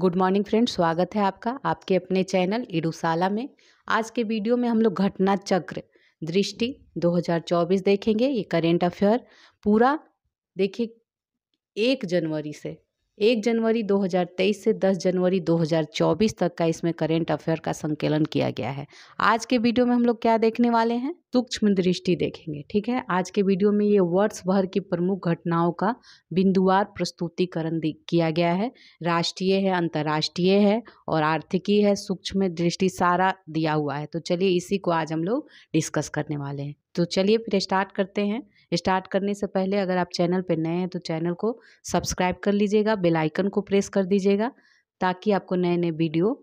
good morning friend स्वागत है आपका आपके अपने चैनल इडुसाला में आज के वीडियो में हम लोग घटना चक्र दृष्टि 2024 देखेंगे ये करेंट अफेयर पूरा देखिए एक जनवरी से एक जनवरी 2023 से 10 जनवरी 2024 तक का इसमें करेंट अफेयर का संकलन किया गया है आज के वीडियो में हम लोग क्या देखने वाले हैं सूक्ष्म दृष्टि देखेंगे ठीक है आज के वीडियो में ये वर्ष भर की प्रमुख घटनाओं का बिंदुवार प्रस्तुतिकरण किया गया है राष्ट्रीय है अंतर्राष्ट्रीय है और आर्थिकी है सूक्ष्म दृष्टि सारा दिया हुआ है तो चलिए इसी को आज हम लोग डिस्कस करने वाले हैं तो चलिए फिर स्टार्ट करते हैं स्टार्ट करने से पहले अगर आप चैनल पर नए हैं तो चैनल को सब्सक्राइब कर लीजिएगा बेल आइकन को प्रेस कर दीजिएगा ताकि आपको नए नए वीडियो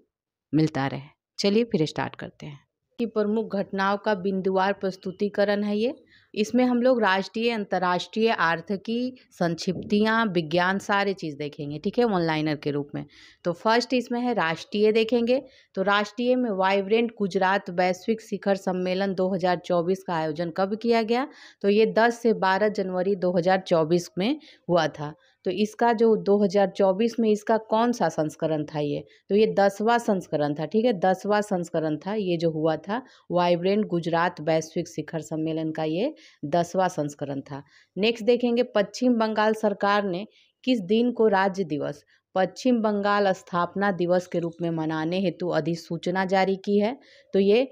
मिलता रहे चलिए फिर स्टार्ट करते हैं की प्रमुख घटनाओं का बिंदुवार प्रस्तुतिकरण है ये इसमें हम लोग राष्ट्रीय अंतर्राष्ट्रीय आर्थिकी संक्षिप्तियाँ विज्ञान सारे चीज़ देखेंगे ठीक है ऑनलाइनर के रूप में तो फर्स्ट इसमें है राष्ट्रीय देखेंगे तो राष्ट्रीय में वाइब्रेंट गुजरात वैश्विक शिखर सम्मेलन 2024 का आयोजन कब किया गया तो ये 10 से 12 जनवरी 2024 में हुआ था तो इसका जो 2024 में इसका कौन सा संस्करण था ये तो ये दसवां संस्करण था ठीक है दसवां संस्करण था ये जो हुआ था वाइब्रेंट गुजरात वैश्विक शिखर सम्मेलन का ये दसवां संस्करण था नेक्स्ट देखेंगे पश्चिम बंगाल सरकार ने किस दिन को राज्य दिवस पश्चिम बंगाल स्थापना दिवस के रूप में मनाने हेतु अधिसूचना जारी की है तो ये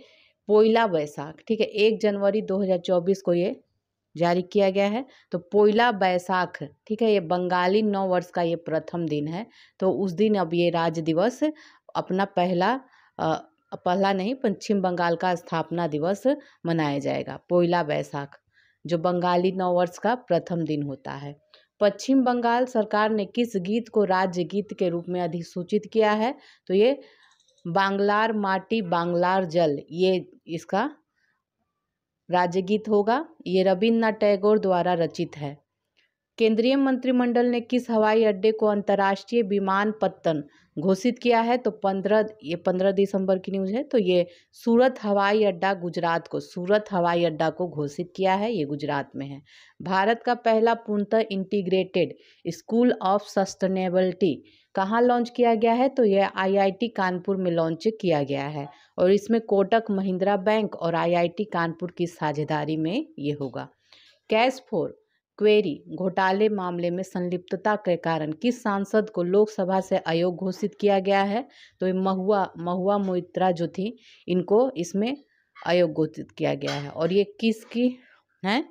पोइला बैसाख ठीक है एक जनवरी 2024 को ये जारी किया गया है तो पोइला बैसाख ठीक है ये बंगाली नौ वर्ष का ये प्रथम दिन है तो उस दिन अब ये राज्य दिवस अपना पहला आ, पहला नहीं पश्चिम बंगाल का स्थापना दिवस मनाया जाएगा पोइला बैसाख जो बंगाली नौ वर्ष का प्रथम दिन होता है पश्चिम बंगाल सरकार ने किस गीत को राज्य गीत के रूप में अधिसूचित किया है तो ये बांग्लार माटी बांग्लार जल ये इसका राज्यगीत होगा ये रविन्द्रनाथ टैगोर द्वारा रचित है केंद्रीय मंत्रिमंडल ने किस हवाई अड्डे को अंतर्राष्ट्रीय विमान पत्तन घोषित किया है तो पंद्रह ये पंद्रह दिसंबर की न्यूज़ है तो ये सूरत हवाई अड्डा गुजरात को सूरत हवाई अड्डा को घोषित किया है ये गुजरात में है भारत का पहला पूर्णतः इंटीग्रेटेड स्कूल ऑफ सस्टेनेबलिटी कहाँ लॉन्च किया गया है तो यह आईआईटी कानपुर में लॉन्च किया गया है और इसमें कोटक महिंद्रा बैंक और आईआईटी कानपुर की साझेदारी में ये होगा कैश फोर क्वेरी घोटाले मामले में संलिप्तता के कारण किस सांसद को लोकसभा से अयोग घोषित किया गया है तो महुआ महुआ मोइत्रा जो थी इनको इसमें अयोग घोषित किया गया है और ये किसकी हैं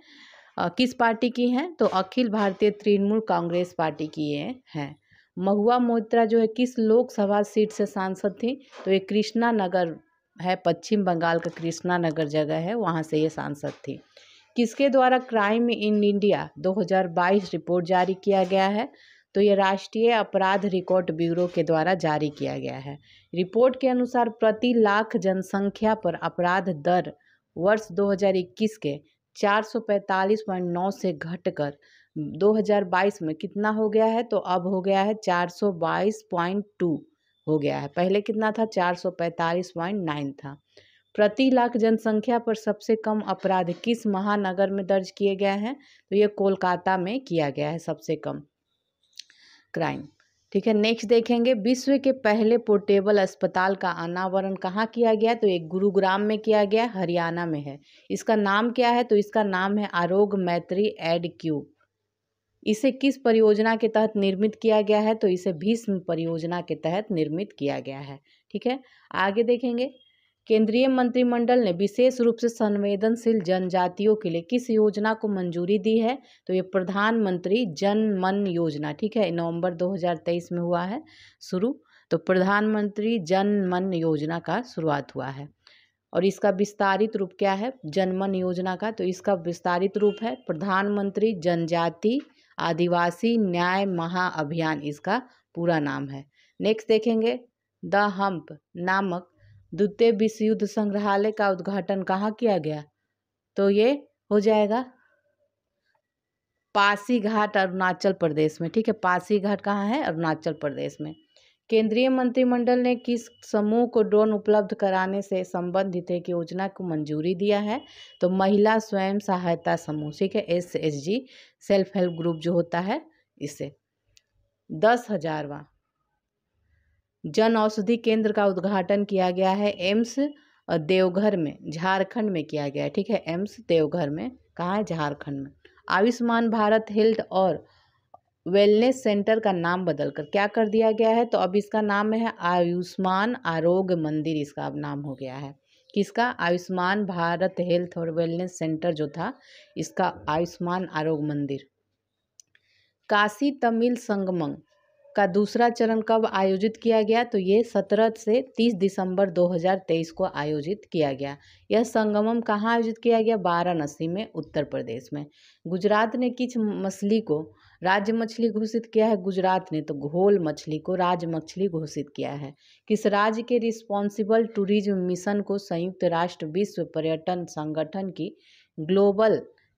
किस पार्टी की हैं तो अखिल भारतीय तृणमूल कांग्रेस पार्टी की ये हैं महुआ मोइत्रा जो है किस लोकसभा सीट से सांसद थी तो ये कृष्णा नगर है पश्चिम बंगाल का कृष्णा नगर जगह है वहाँ से ये सांसद थी किसके द्वारा क्राइम इन इंडिया 2022 रिपोर्ट जारी किया गया है तो ये राष्ट्रीय अपराध रिकॉर्ड ब्यूरो के द्वारा जारी किया गया है रिपोर्ट के अनुसार प्रति लाख जनसंख्या पर अपराध दर वर्ष 2021 के 445.9 से घटकर 2022 में कितना हो गया है तो अब हो गया है 422.2 हो गया है पहले कितना था चार सौ पैंतालीस पॉइंट नाइन था प्रति लाख जनसंख्या पर सबसे कम अपराध किस महानगर में दर्ज किए गए हैं तो ये कोलकाता में किया गया है सबसे कम क्राइम ठीक है नेक्स्ट देखेंगे विश्व के पहले पोर्टेबल अस्पताल का अनावरण कहाँ किया गया तो एक गुरुग्राम में किया गया हरियाणा में है इसका नाम क्या है तो इसका नाम है आरोग्य मैत्री एड क्यूब इसे किस परियोजना के तहत निर्मित किया गया है तो इसे भीष्म परियोजना के तहत निर्मित किया गया है ठीक है आगे देखेंगे केंद्रीय मंत्रिमंडल ने विशेष रूप से संवेदनशील जनजातियों के लिए किस योजना को मंजूरी दी है तो ये प्रधानमंत्री जन मन योजना ठीक है नवंबर 2023 में हुआ है शुरू तो प्रधानमंत्री जन मन योजना का शुरुआत हुआ है और इसका विस्तारित रूप क्या है जनमन योजना का तो इसका विस्तारित रूप है प्रधानमंत्री जनजाति आदिवासी न्याय महाअभियान इसका पूरा नाम है नेक्स्ट देखेंगे द हम्प नामक द्वितीय विश्व युद्ध संग्रहालय का उद्घाटन कहाँ किया गया तो ये हो जाएगा पासीघाट अरुणाचल प्रदेश में ठीक है पासीघाट कहाँ है अरुणाचल प्रदेश में केंद्रीय मंत्रिमंडल ने किस समूह को ड्रोन उपलब्ध कराने से संबंधित एक योजना को मंजूरी दिया है तो महिला स्वयं सहायता समूह ठीक है S S G self help group जो होता है इसे दस हजारवा जन औषधि केंद्र का उद्घाटन किया गया है एम्स देवघर में झारखंड में किया गया है ठीक है एम्स देवघर में कहाँ है झारखंड में आयुष्मान भारत हेल्थ और वेलनेस सेंटर का नाम बदलकर क्या कर दिया गया है तो अब इसका नाम है आयुष्मान आरोग्य मंदिर इसका अब नाम हो गया है किसका आयुष्मान भारत हेल्थ और वेलनेस सेंटर जो था इसका आयुष्मान आरोग्य मंदिर काशी तमिल संगमंग का दूसरा चरण कब आयोजित किया गया तो ये सत्रह से तीस दिसंबर 2023 को आयोजित किया गया यह संगमम कहाँ आयोजित किया गया वाराणसी में उत्तर प्रदेश में गुजरात ने किस मछली को राज्य मछली घोषित किया है गुजरात ने तो घोल मछली को राज्य मछली घोषित किया है किस राज्य के रिस्पॉन्सिबल टूरिज्म मिशन को संयुक्त राष्ट्र विश्व पर्यटन संगठन की ग्लोबल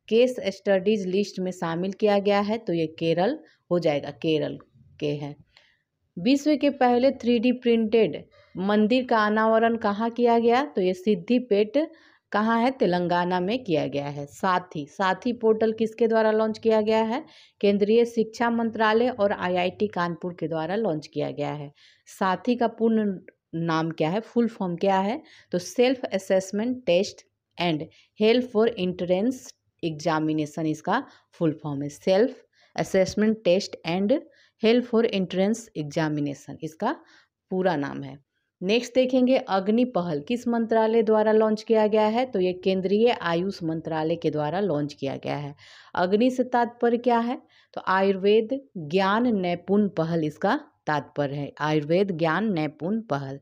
केस स्टडीज लिस्ट में शामिल किया गया है तो ये केरल हो जाएगा केरल के है विश्व के पहले थ्री प्रिंटेड मंदिर का अनावरण कहाँ किया गया तो ये सिद्धिपेट कहाँ है तेलंगाना में किया गया है साथी साथी पोर्टल किसके द्वारा लॉन्च किया गया है केंद्रीय शिक्षा मंत्रालय और आईआईटी कानपुर के द्वारा लॉन्च किया गया है साथी का पूर्ण नाम क्या है फुल फॉर्म क्या है तो self assessment test and help for entrance examination इसका फुल फॉर्म है self assessment test and help for entrance examination इसका पूरा नाम है नेक्स्ट देखेंगे अग्नि पहल किस मंत्रालय द्वारा लॉन्च किया गया है तो ये केंद्रीय आयुष मंत्रालय के द्वारा लॉन्च किया गया है अग्नि से तात्पर्य क्या है तो आयुर्वेद ज्ञान नैपुण पहल इसका तात्पर्य है आयुर्वेद ज्ञान नैपुण पहल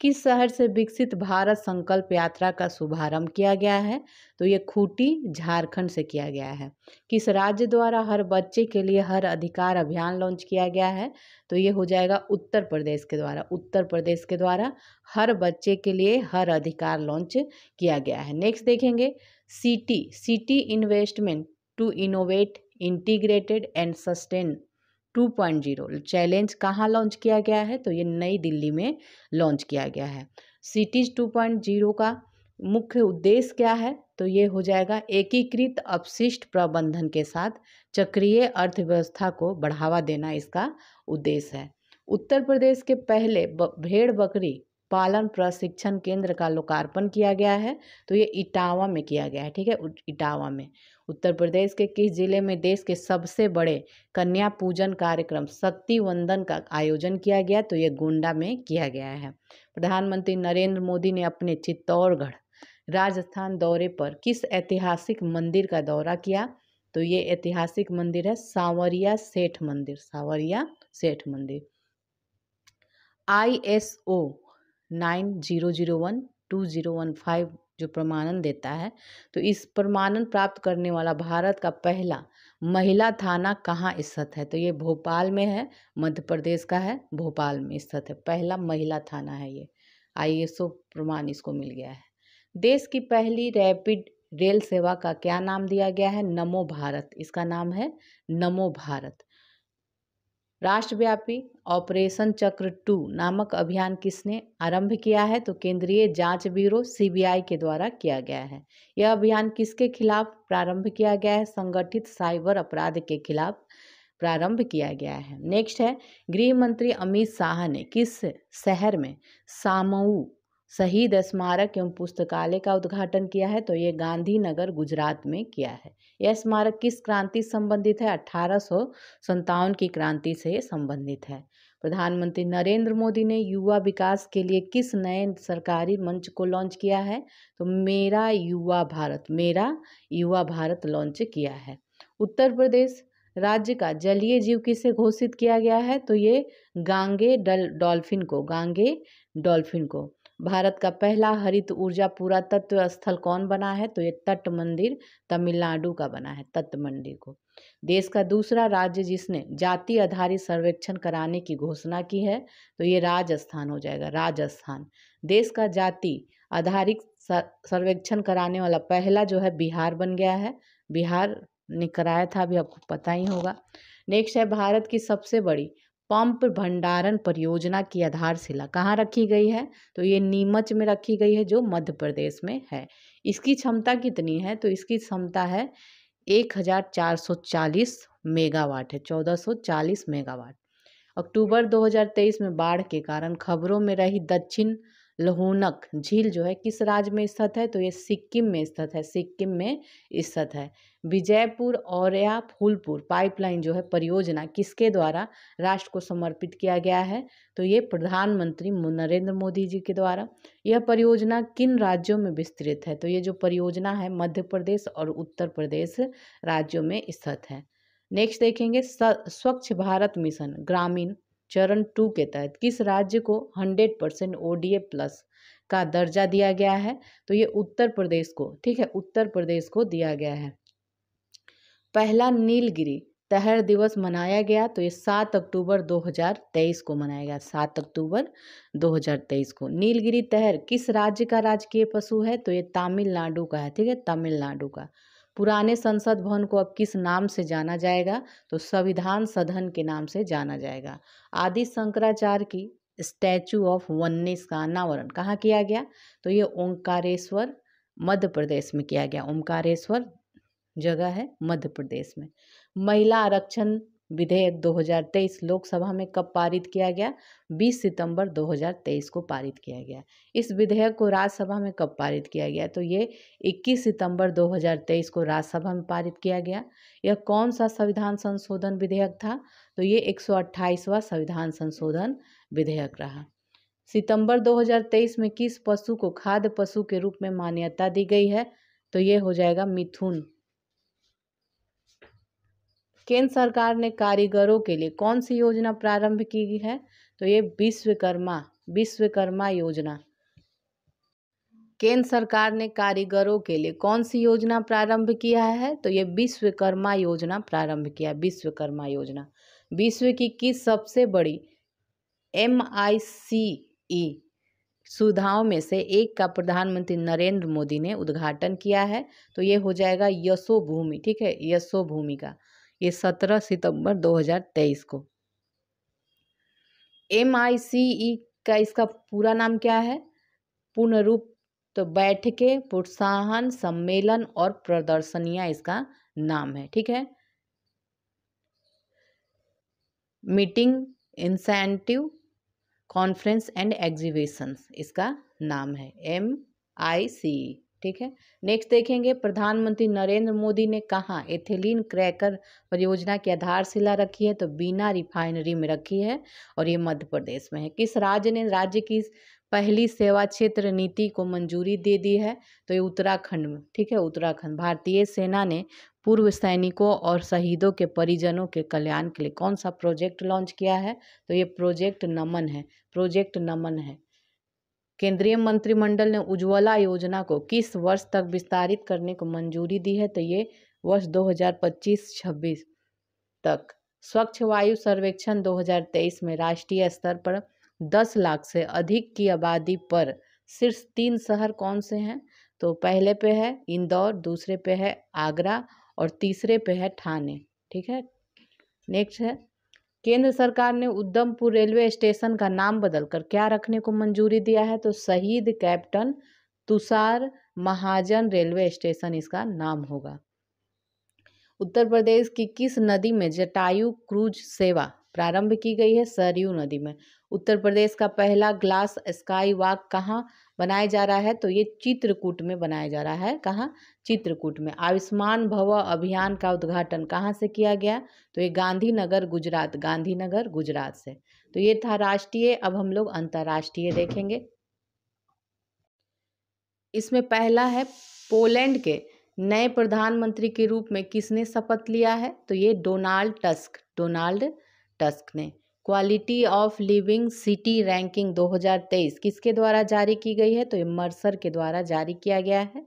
किस शहर से विकसित भारत संकल्प यात्रा का शुभारंभ किया गया है तो ये खूटी झारखंड से किया गया है किस राज्य द्वारा हर बच्चे के लिए हर अधिकार अभियान लॉन्च किया गया है तो ये हो जाएगा उत्तर प्रदेश के द्वारा उत्तर प्रदेश के द्वारा हर बच्चे के लिए हर अधिकार लॉन्च किया गया है नेक्स्ट देखेंगे city city investment to innovate integrated and sustain 2.0 challenge कहाँ लॉन्च किया गया है तो ये नई दिल्ली में लॉन्च किया गया है सिटीज 2.0 का मुख्य उद्देश्य क्या है तो ये हो जाएगा एकीकृत अपशिष्ट प्रबंधन के साथ चक्रीय अर्थव्यवस्था को बढ़ावा देना इसका उद्देश्य है उत्तर प्रदेश के पहले भेड़ बकरी पालन प्रशिक्षण केंद्र का लोकार्पण किया गया है तो ये इटावा में किया गया है ठीक है इटावा में उत्तर प्रदेश के किस जिले में देश के सबसे बड़े कन्या पूजन कार्यक्रम शक्ति वंदन का आयोजन किया गया तो ये गोंडा में किया गया है प्रधानमंत्री नरेंद्र मोदी ने अपने चित्तौड़गढ़ राजस्थान दौरे पर किस ऐतिहासिक मंदिर का दौरा किया तो ये ऐतिहासिक मंदिर है सांवरिया सेठ मंदिर सांवरिया सेठ मंदिर I S O nine zero zero one two zero one five जो प्रमाणन देता है तो इस प्रमाणन प्राप्त करने वाला भारत का पहला महिला थाना कहाँ स्थित है तो ये भोपाल में है मध्य प्रदेश का है भोपाल में स्थित है पहला महिला थाना है ये आईएसओ प्रमाण इसको मिल गया है देश की पहली रैपिड रेल सेवा का क्या नाम दिया गया है नमो भारत इसका नाम है नमो भारत राष्ट्रव्यापी ऑपरेशन चक्र टू नामक अभियान किसने आरंभ किया है तो केंद्रीय जांच ब्यूरो सीबीआई के द्वारा किया गया है यह अभियान किसके खिलाफ प्रारंभ किया गया है संगठित साइबर अपराध के खिलाफ प्रारंभ किया गया है नेक्स्ट है गृह मंत्री अमित शाह ने किस शहर में सामऊ शहीद स्मारक एवं पुस्तकालय का उद्घाटन किया है तो ये गांधीनगर गुजरात में किया है यह स्मारक किस क्रांति से संबंधित है अठारह की क्रांति से संबंधित है प्रधानमंत्री नरेंद्र मोदी ने युवा विकास के लिए किस नए सरकारी मंच को लॉन्च किया है तो मेरा युवा भारत मेरा युवा भारत लॉन्च किया है उत्तर प्रदेश राज्य का जलीय जीव किसे घोषित किया गया है तो ये गांगे डल डॉल्फिन को गांगे डॉल्फिन को भारत का पहला हरित ऊर्जा पुरातत्व स्थल कौन बना है तो ये तट मंदिर तमिलनाडु का बना है तट मंदिर को देश का दूसरा राज्य जिसने जाति आधारित सर्वेक्षण कराने की घोषणा की है तो ये राजस्थान हो जाएगा राजस्थान देश का जाति आधारित सर्वेक्षण कराने वाला पहला जो है बिहार बन गया है बिहार ने कराया था अभी आपको पता ही होगा नेक्स्ट है भारत की सबसे बड़ी पंप भंडारण परियोजना की आधारशिला कहाँ रखी गई है तो ये नीमच में रखी गई है जो मध्य प्रदेश में है इसकी क्षमता कितनी है तो इसकी क्षमता है 1440 मेगावाट है 1440 मेगावाट अक्टूबर 2023 में बाढ़ के कारण खबरों में रही दक्षिण लहूनक झील जो है किस राज्य में स्थित है तो ये सिक्किम में स्थित है सिक्किम में स्थित है विजयपुर और या फूलपुर पाइपलाइन जो है परियोजना किसके द्वारा राष्ट्र को समर्पित किया गया है तो ये प्रधानमंत्री नरेंद्र मोदी जी के द्वारा यह परियोजना किन राज्यों में विस्तृत है तो ये जो परियोजना है मध्य प्रदेश और उत्तर प्रदेश राज्यों में स्थित है नेक्स्ट देखेंगे स्वच्छ भारत मिशन ग्रामीण चरण टू के तहत किस राज्य को हंड्रेड परसेंट ओ प्लस का दर्जा दिया गया है तो ये उत्तर प्रदेश को ठीक है उत्तर प्रदेश को दिया गया है पहला नीलगिरी तहर दिवस मनाया गया तो ये सात अक्टूबर 2023 को मनाया गया सात अक्टूबर 2023 को नीलगिरी तहर किस राज्य का राजकीय पशु है तो ये तमिलनाडु का है ठीक है तमिलनाडु का पुराने संसद भवन को अब किस नाम से जाना जाएगा तो संविधान सदन के नाम से जाना जाएगा आदि शंकराचार्य की स्टैचू ऑफ वन्नेस का अनावरण कहाँ किया गया तो ये ओंकारेश्वर मध्य प्रदेश में किया गया ओंकारेश्वर जगह है मध्य प्रदेश में महिला आरक्षण विधेयक 2023 लोकसभा में कब पारित किया गया 20 सितंबर 2023 को पारित किया गया इस विधेयक को राज्यसभा में कब पारित किया गया तो ये 21 सितंबर 2023 को राज्यसभा में पारित किया गया यह कौन सा संविधान संशोधन विधेयक था तो ये 128वां संविधान संशोधन विधेयक रहा सितंबर 2023 में किस पशु को खाद्य पशु के रूप में मान्यता दी गई है तो ये हो जाएगा मिथुन केंद्र सरकार ने कारीगरों के लिए कौन सी योजना प्रारंभ की है तो ये विश्वकर्मा विश्वकर्मा योजना केंद्र सरकार ने कारीगरों के लिए कौन सी योजना प्रारंभ किया है तो ये विश्वकर्मा योजना प्रारंभ किया विश्वकर्मा योजना विश्व की किस सबसे बड़ी एम आई सी ई सुविधाओं में से एक का प्रधानमंत्री नरेंद्र मोदी ने उद्घाटन किया है तो ये हो जाएगा यशो भूमि ठीक है यशो भूमि का ये 17 सितंबर 2023 को एम आई सी ई का इसका पूरा नाम क्या है पूर्ण रूप तो बैठकें प्रोत्साहन सम्मेलन और प्रदर्शनियाँ इसका नाम है ठीक है meeting incentive conference and exhibitions इसका नाम है एम आई सी ठीक है नेक्स्ट देखेंगे प्रधानमंत्री नरेंद्र मोदी ने कहा एथिलीन क्रैकर परियोजना की आधारशिला रखी है तो बीना रिफाइनरी में रखी है और ये मध्य प्रदेश में है किस राज्य ने राज्य की पहली सेवा क्षेत्र नीति को मंजूरी दे दी है तो ये उत्तराखंड में ठीक है उत्तराखंड भारतीय सेना ने पूर्व सैनिकों और शहीदों के परिजनों के कल्याण के लिए कौन सा प्रोजेक्ट लॉन्च किया है तो ये प्रोजेक्ट नमन है प्रोजेक्ट नमन है केंद्रीय मंत्रिमंडल ने उज्ज्वला योजना को किस वर्ष तक विस्तारित करने को मंजूरी दी है तो ये वर्ष 2025-26 तक स्वच्छ वायु सर्वेक्षण 2023 में राष्ट्रीय स्तर पर 10 लाख से अधिक की आबादी पर सिर्फ तीन शहर कौन से हैं तो पहले पे है इंदौर दूसरे पे है आगरा और तीसरे पे है ठाणे ठीक है नेक्स्ट है केंद्र सरकार ने उधमपुर रेलवे स्टेशन का नाम बदलकर क्या रखने को मंजूरी दिया है तो शहीद captain Tushar Mahajan railway station इसका नाम होगा उत्तर प्रदेश की किस नदी में जटायु क्रूज सेवा प्रारंभ की गई है सरयू नदी में उत्तर प्रदेश का पहला ग्लास स्काई वॉक कहाँ बनाया जा रहा है तो ये चित्रकूट में बनाया जा रहा है कहाँ चित्रकूट में आयुष्मान भव अभियान का उद्घाटन कहाँ से किया गया तो ये गांधीनगर गुजरात गांधीनगर गुजरात से तो ये था राष्ट्रीय अब हम लोग अंतर्राष्ट्रीय देखेंगे इसमें पहला है पोलैंड के नए प्रधानमंत्री के रूप में किसने शपथ लिया है तो ये डोनाल्ड टस्क डोनाल्ड टस्क ने quality of living city ranking 2023 किसके द्वारा जारी की गई है तो ये मर्सर के द्वारा जारी किया गया है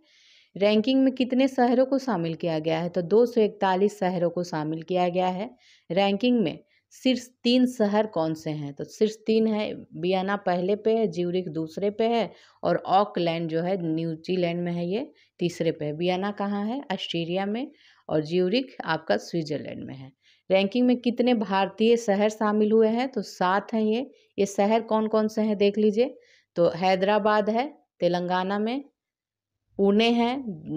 रैंकिंग में कितने शहरों को शामिल किया गया है तो 241 शहरों को शामिल किया गया है रैंकिंग में सिर्फ तीन शहर कौन से हैं तो सिर्फ तीन है बियाना पहले पे है ज्यूरिक दूसरे पे है और ऑकलैंड जो है न्यूजीलैंड में है ये तीसरे पे है बियाना कहाँ है ऑस्ट्रेलिया में और ज्यूरिक आपका स्विट्जरलैंड में है रैंकिंग में कितने भारतीय शहर शामिल हुए हैं तो सात हैं ये ये शहर कौन कौन से हैं देख लीजिए तो हैदराबाद है तेलंगाना में पुणे है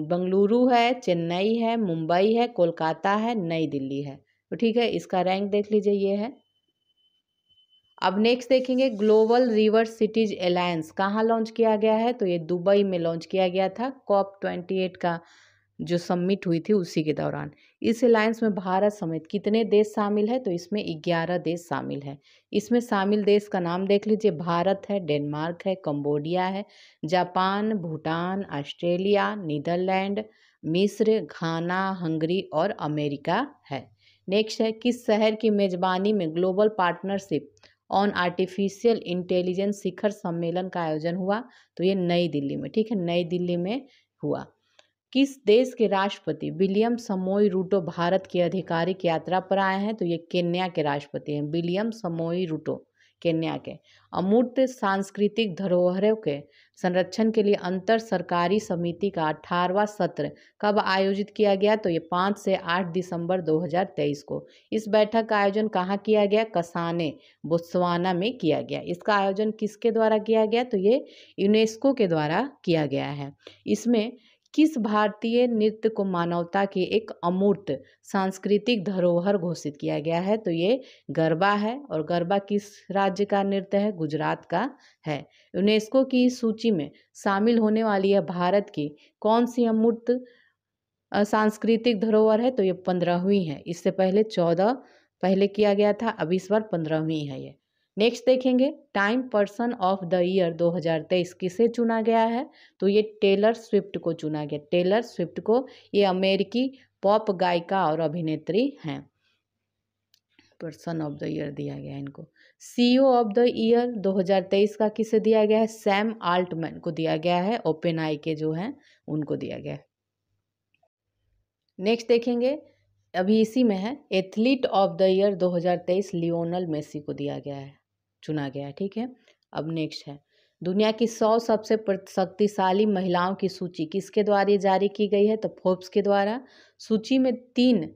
बंगलुरु है चेन्नई है मुंबई है कोलकाता है नई दिल्ली है तो ठीक है इसका रैंक देख लीजिए ये है अब नेक्स्ट देखेंगे ग्लोबल रिवर सिटीज अलायंस कहाँ लॉन्च किया गया है तो ये दुबई में लॉन्च किया गया था कॉप ट्वेंटी एट का जो सम्मिट हुई थी उसी के दौरान इस अलायंस में भारत समेत कितने देश शामिल है तो इसमें ग्यारह देश शामिल है इसमें शामिल देश का नाम देख लीजिए भारत है डेनमार्क है कंबोडिया है जापान भूटान ऑस्ट्रेलिया नीदरलैंड मिस्र घाना हंगरी और अमेरिका है नेक्स्ट है किस शहर की मेजबानी में global partnership on artificial intelligence शिखर सम्मेलन का आयोजन हुआ तो ये नई दिल्ली में ठीक है नई दिल्ली में हुआ किस देश के राष्ट्रपति विलियम समोई रूटो भारत की आधिकारिक यात्रा पर आए हैं तो ये केन्या के राष्ट्रपति हैं विलियम समोई रूटो केन्या के अमूर्त सांस्कृतिक धरोहरों के संरक्षण के लिए अंतर सरकारी समिति का अठारवा सत्र कब आयोजित किया गया तो ये पाँच से आठ दिसंबर 2023 को इस बैठक का आयोजन कहाँ किया गया कसाने बोत्सवाना में किया गया इसका आयोजन किसके द्वारा किया गया तो ये यूनेस्को के द्वारा किया गया है इसमें किस भारतीय नृत्य को मानवता के एक अमूर्त सांस्कृतिक धरोहर घोषित किया गया है तो ये गरबा है और गरबा किस राज्य का नृत्य है गुजरात का है यूनेस्को की सूची में शामिल होने वाली है भारत की कौन सी अमूर्त सांस्कृतिक धरोहर है तो ये पंद्रहवीं है इससे पहले चौदह पहले किया गया था अब इस बार पंद्रहवीं है ये नेक्स्ट देखेंगे Time person of the year 2023 किसे चुना गया है तो ये टेलर स्विफ्ट को चुना गया टेलर स्विफ्ट को ये अमेरिकी पॉप गायिका और अभिनेत्री हैं पर्सन ऑफ द ईयर दिया गया है इनको सीईओ ऑफ द ईयर 2023 का किसे दिया गया है सैम आल्टमैन को दिया गया है ओपेन आई के जो हैं उनको दिया गया है नेक्स्ट देखेंगे अभी इसी में है athlete of the year 2023 Lionel Messi को दिया गया है चुना गया है ठीक है अब नेक्स्ट है दुनिया की सौ सबसे शक्तिशाली महिलाओं की सूची किसके द्वारा ये जारी की गई है तो फोर्ब्स के द्वारा सूची में तीन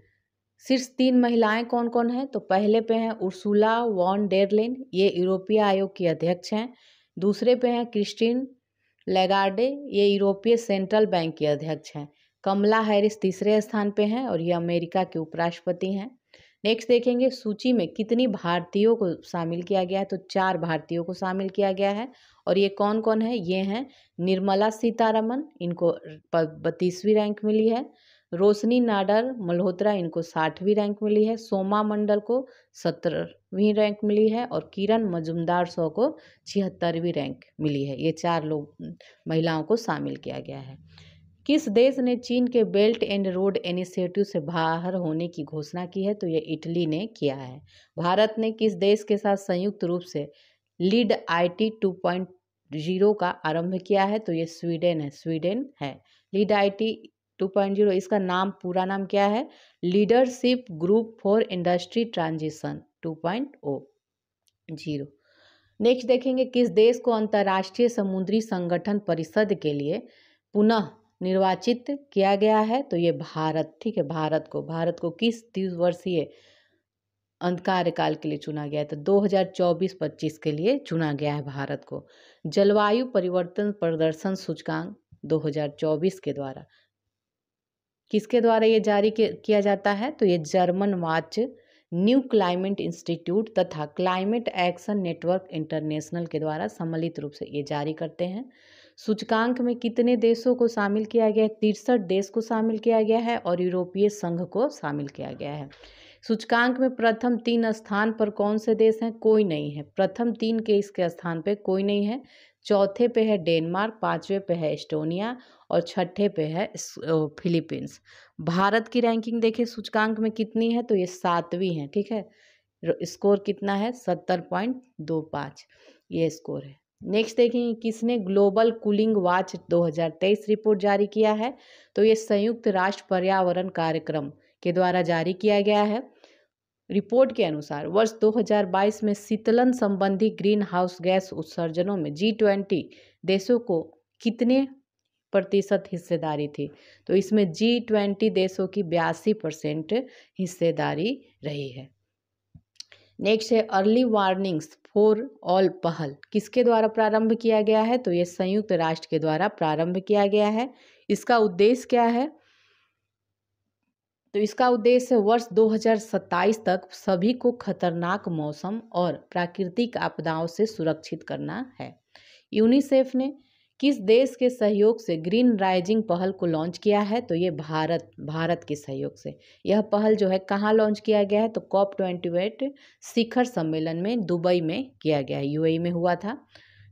शीर्ष तीन महिलाएं कौन कौन हैं तो पहले पे हैं उर्सुला वॉन डेरलिन ये यूरोपीय आयोग की अध्यक्ष हैं दूसरे पे हैं क्रिस्टीन लेगार्डे ये यूरोपीय सेंट्रल बैंक की अध्यक्ष हैं कमला हैरिस तीसरे स्थान पे हैं और ये अमेरिका के उपराष्ट्रपति हैं नेक्स्ट देखेंगे सूची में कितनी भारतीयों को शामिल किया गया है तो चार भारतीयों को शामिल किया गया है और ये कौन कौन है ये हैं निर्मला सीतारमन इनको बत्तीसवीं रैंक मिली है रोशनी नाडर मल्होत्रा इनको साठवीं रैंक मिली है सोमा मंडल को सत्रहवीं रैंक मिली है और किरण मजुमदार सौ को छिहत्तरवीं रैंक मिली है ये चार लोग महिलाओं को शामिल किया गया है किस देश ने चीन के बेल्ट एंड रोड इनिशिएटिव से बाहर होने की घोषणा की है तो यह इटली ने किया है भारत ने किस देश के साथ संयुक्त रूप से लीड आईटी 2.0 का आरंभ किया है तो ये स्वीडन है स्वीडन है लीड आईटी 2.0 इसका नाम पूरा नाम क्या है leadership group for industry transition to zero next देखेंगे किस देश को अंतर्राष्ट्रीय समुद्री संगठन परिषद के लिए पुनः निर्वाचित किया गया है तो ये भारत ठीक है भारत को भारत को किस द्विवर्षीय अंत कार्यकाल के लिए चुना गया है तो 2024-25 के लिए चुना गया है भारत को जलवायु परिवर्तन प्रदर्शन सूचकांक 2024 के द्वारा किसके द्वारा ये जारी किया जाता है तो ये German watch new climate institute तथा क्लाइमेट एक्शन नेटवर्क इंटरनेशनल के द्वारा सम्मिलित रूप से ये जारी करते हैं सूचकांक में कितने देशों को शामिल किया गया है तिरसठ देश को शामिल किया गया है और यूरोपीय संघ को शामिल किया गया है सूचकांक में प्रथम तीन स्थान पर कौन से देश हैं कोई नहीं है प्रथम तीन के इसके स्थान पर कोई नहीं है चौथे पे है डेनमार्क पाँचवें पे है एस्टोनिया और छठे पे है फिलीपींस भारत की रैंकिंग देखिए सूचकांक में कितनी है तो ये सातवीं है ठीक है स्कोर कितना है सत्तर पॉइंट दो पाँच ये स्कोर है नेक्स्ट देखें किसने ग्लोबल कूलिंग वाच 2023 रिपोर्ट जारी किया है तो ये संयुक्त राष्ट्र पर्यावरण कार्यक्रम के द्वारा जारी किया गया है रिपोर्ट के अनुसार वर्ष 2022 में शीतलन संबंधी ग्रीन हाउस गैस उत्सर्जनों में जी ट्वेंटी देशों को कितने प्रतिशत हिस्सेदारी थी तो इसमें जी ट्वेंटी देशों की बयासी परसेंट हिस्सेदारी रही है नेक्स्ट है अर्ली वार्निंग्स फॉर ऑल पहल किसके द्वारा प्रारंभ किया गया है तो ये संयुक्त राष्ट्र के द्वारा प्रारंभ किया गया है इसका उद्देश्य क्या है तो इसका उद्देश्य वर्ष 2027 तक सभी को खतरनाक मौसम और प्राकृतिक आपदाओं से सुरक्षित करना है यूनिसेफ ने किस देश के सहयोग से ग्रीन राइजिंग पहल को लॉन्च किया है तो ये भारत भारत के सहयोग से यह पहल जो है कहाँ लॉन्च किया गया है तो कॉप ट्वेंटी एट शिखर सम्मेलन में दुबई में किया गया है यूएई में हुआ था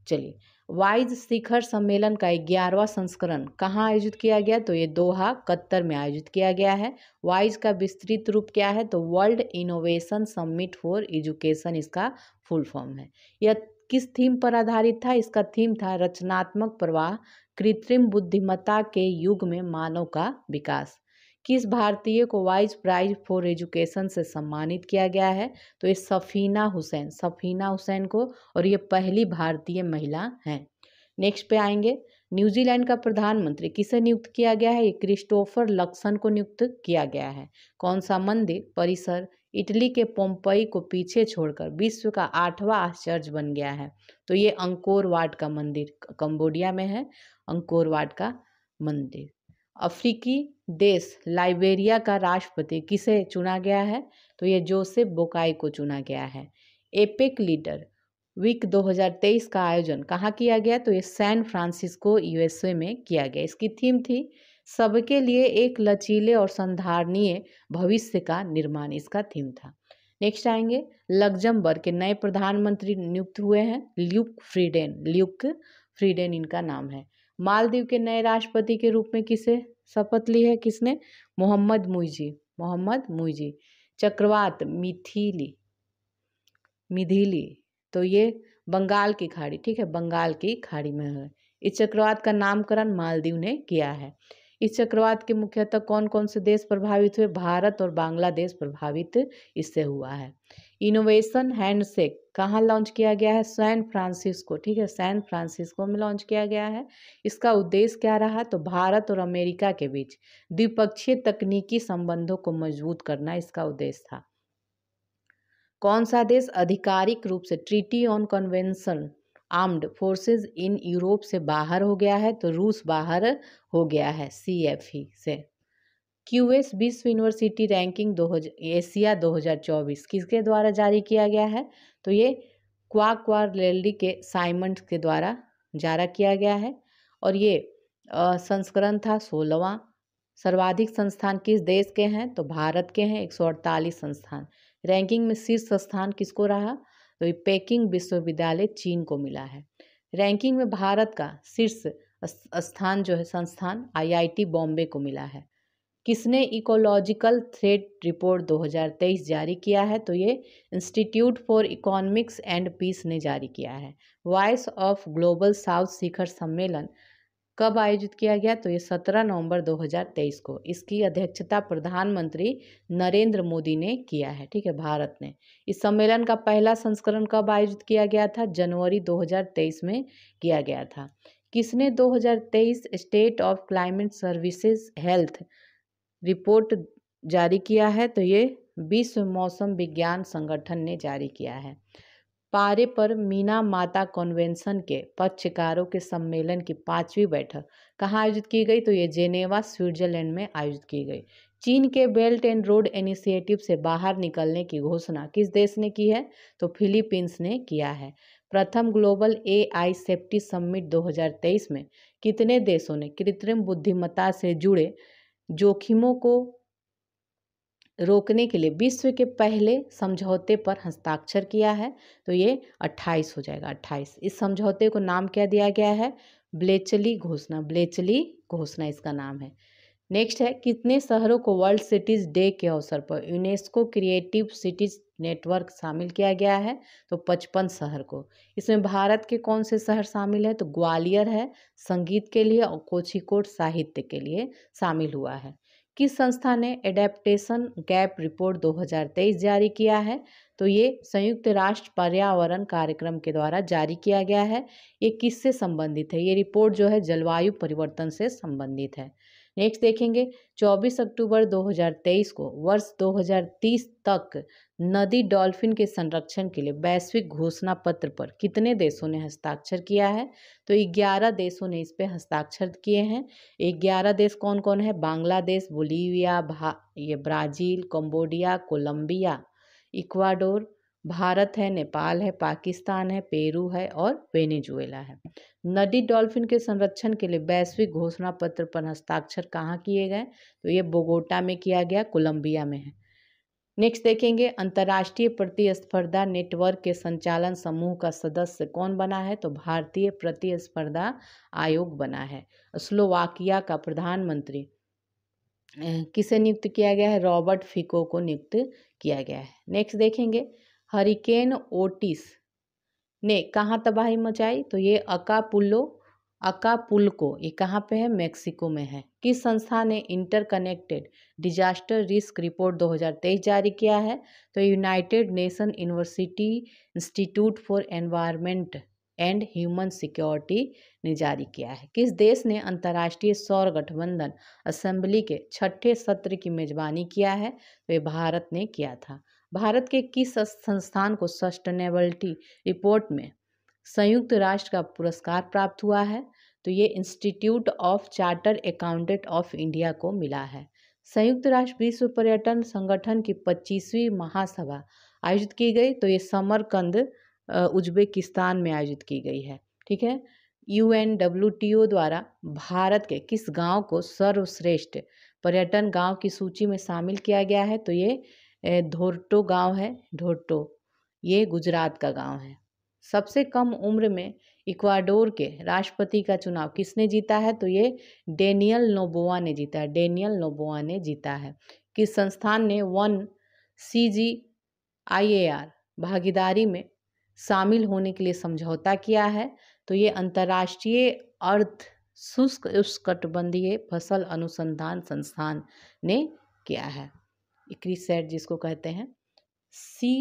चलिए वाइज शिखर सम्मेलन का ग्यारहवा संस्करण कहाँ आयोजित किया गया तो ये दोहा कत्तर में आयोजित किया गया है वाइज का विस्तृत रूप क्या है तो world innovation summit for education इसका फुल फॉर्म है यह किस थीम पर आधारित था इसका थीम था रचनात्मक प्रवाह कृत्रिम बुद्धिमत्ता के युग में मानव का विकास किस भारतीय को वाइज प्राइज फॉर एजुकेशन से सम्मानित किया गया है तो ये सफ़ीना हुसैन सफ़ीना हुसैन को और ये पहली भारतीय महिला हैं नेक्स्ट पे आएंगे न्यूजीलैंड का प्रधानमंत्री किसे नियुक्त किया गया है ये क्रिस्टोफर लक्सन को नियुक्त किया गया है कौन सा मंदिर परिसर इटली के पोम्पई को पीछे छोड़कर विश्व का आठवां आश्चर्य बन गया है तो ये अंकोर वाट का मंदिर कंबोडिया में है अंकोर वाट का मंदिर अफ्रीकी देश लाइबेरिया का राष्ट्रपति किसे चुना गया है तो ये जोसेफ बोकाई को चुना गया है एपेक लीडर वीक 2023 का आयोजन कहाँ किया गया तो ये सैन फ्रांसिस्को यूएसए में किया गया इसकी थीम थी सबके लिए एक लचीले और संधारणीय भविष्य का निर्माण इसका थीम था नेक्स्ट आएंगे लग्जमबर्ग के नए प्रधानमंत्री नियुक्त हुए हैं ल्यूक फ्रीडेन ल्यूक फ्रीडेन इनका नाम है मालदीव के नए राष्ट्रपति के रूप में किसे शपथ ली है किसने मोहम्मद मुइजी मोहम्मद मुइजी चक्रवात मिथिली मिथिली तो ये बंगाल की खाड़ी ठीक है बंगाल की खाड़ी में है इस चक्रवात का नामकरण मालदीव ने किया है इस चक्रवात के मुख्यतः कौन कौन से देश प्रभावित हुए भारत और बांग्लादेश प्रभावित इससे हुआ है इनोवेशन हैंडसेक कहाँ लॉन्च किया गया है सैन फ्रांसिस्को ठीक है सैन फ्रांसिस्को में लॉन्च किया गया है इसका उद्देश्य क्या रहा तो भारत और अमेरिका के बीच द्विपक्षीय तकनीकी संबंधों को मजबूत करना इसका उद्देश्य था कौन सा देश आधिकारिक रूप से treaty on convention armed forces in Europe से बाहर हो गया है तो रूस बाहर हो गया है सी एफ ई से क्यू एस विश्व यूनिवर्सिटी रैंकिंग दो एशिया 2024 किसके द्वारा जारी किया गया है तो ये क्वा क्वार लेल्डी के साइमंड के द्वारा जारी किया गया है और ये संस्करण था सोलवा सर्वाधिक संस्थान किस देश के हैं तो भारत के हैं एक संस्थान रैंकिंग में शीर्ष स्थान किसको रहा तो ये पेकिंग विश्वविद्यालय चीन को मिला है रैंकिंग में भारत का शीर्ष स्थान जो है संस्थान आईआईटी बॉम्बे को मिला है किसने इकोलॉजिकल थ्रेड रिपोर्ट 2023 जारी किया है तो ये institute for economics and peace ने जारी किया है वॉइस ऑफ ग्लोबल साउथ शिखर सम्मेलन कब आयोजित किया गया तो ये 17 नवंबर 2023 को इसकी अध्यक्षता प्रधानमंत्री नरेंद्र मोदी ने किया है ठीक है भारत ने इस सम्मेलन का पहला संस्करण कब आयोजित किया गया था जनवरी 2023 में किया गया था किसने 2023 state of climate services health report जारी किया है तो ये विश्व मौसम विज्ञान संगठन ने जारी किया है पारे पर मीना माता कॉन्वेंशन के पक्षकारों के सम्मेलन की पांचवी बैठक कहाँ आयोजित की गई तो ये जेनेवा स्विट्जरलैंड में आयोजित की गई चीन के बेल्ट एंड रोड इनिशिएटिव से बाहर निकलने की घोषणा किस देश ने की है तो फिलीपींस ने किया है प्रथम ग्लोबल एआई सेफ्टी समिट 2023 में कितने देशों ने कृत्रिम बुद्धिमत्ता से जुड़े जोखिमों को रोकने के लिए विश्व के पहले समझौते पर हस्ताक्षर किया है तो ये 28 हो जाएगा 28 इस समझौते को नाम क्या दिया गया है ब्लेचली घोषणा ब्लेचली घोषणा इसका नाम है नेक्स्ट है कितने शहरों को वर्ल्ड सिटीज़ डे के अवसर पर यूनेस्को क्रिएटिव सिटीज़ नेटवर्क शामिल किया गया है तो पचपन शहर को इसमें भारत के कौन से शहर शामिल है तो ग्वालियर है संगीत के लिए और कोचिकोट साहित्य के लिए शामिल हुआ है किस संस्था ने एडेप्टेशन गैप रिपोर्ट 2023 जारी किया है तो ये संयुक्त राष्ट्र पर्यावरण कार्यक्रम के द्वारा जारी किया गया है ये किससे संबंधित है ये रिपोर्ट जो है जलवायु परिवर्तन से संबंधित है नेक्स्ट देखेंगे 24 अक्टूबर 2023 को वर्ष 2030 तक नदी डॉल्फिन के संरक्षण के लिए वैश्विक घोषणा पत्र पर कितने देशों ने हस्ताक्षर किया है तो 11 देशों ने इस पर हस्ताक्षर किए हैं 11 देश कौन कौन है बांग्लादेश बोलीविया ये Brazil Cambodia Colombia Ecuador Bharat है नेपाल है पाकिस्तान है पेरू है और वेनेजुएला है नदी डॉल्फिन के संरक्षण के लिए वैश्विक घोषणा पत्र पर हस्ताक्षर कहाँ किए गए तो ये बोगोटा में किया गया कोलंबिया में है नेक्स्ट देखेंगे अंतर्राष्ट्रीय प्रतिस्पर्धा नेटवर्क के संचालन समूह का सदस्य कौन बना है तो भारतीय प्रतिस्पर्धा आयोग बना है स्लोवाकिया का प्रधानमंत्री किसे नियुक्त किया गया है रॉबर्ट फिको को नियुक्त किया गया है नेक्स्ट देखेंगे हरिकेन ओटिस ने कहाँ तबाही मचाई तो ये अकापुल्लो अकापुल्को ये कहाँ पे है मेक्सिको में है किस संस्था ने इंटरकनेक्टेड डिजास्टर रिस्क रिपोर्ट 2023 जारी किया है तो united nation university institute for environment and human security ने जारी किया है किस देश ने अंतर्राष्ट्रीय सौर गठबंधन असेंबली के छठे सत्र की मेजबानी किया है तो ये भारत ने किया था भारत के किस संस्थान को सस्टेनेबलिटी रिपोर्ट में संयुक्त राष्ट्र का पुरस्कार प्राप्त हुआ है तो ये institute of charter accountant of India को मिला है संयुक्त राष्ट्र विश्व पर्यटन संगठन की पच्चीसवीं महासभा आयोजित की गई तो ये समरकंद उज्बेकिस्तान में आयोजित की गई है ठीक है U N W T O द्वारा भारत के किस गांव को सर्वश्रेष्ठ पर्यटन गांव की सूची में शामिल किया गया है तो ये धोरटो गांव है ढोरटो ये गुजरात का गांव है सबसे कम उम्र में इक्वाडोर के राष्ट्रपति का चुनाव किसने जीता है तो ये डेनियल नोबोआ ने जीता है डेनियल नोबोआ ने जीता है किस संस्थान ने one C ji I A R भागीदारी में शामिल होने के लिए समझौता किया है तो ये अंतर्राष्ट्रीय अर्थ शुष्क उष्कटबंधीय फसल अनुसंधान संस्थान ने किया है इक्री सेट जिसको कहते हैं सी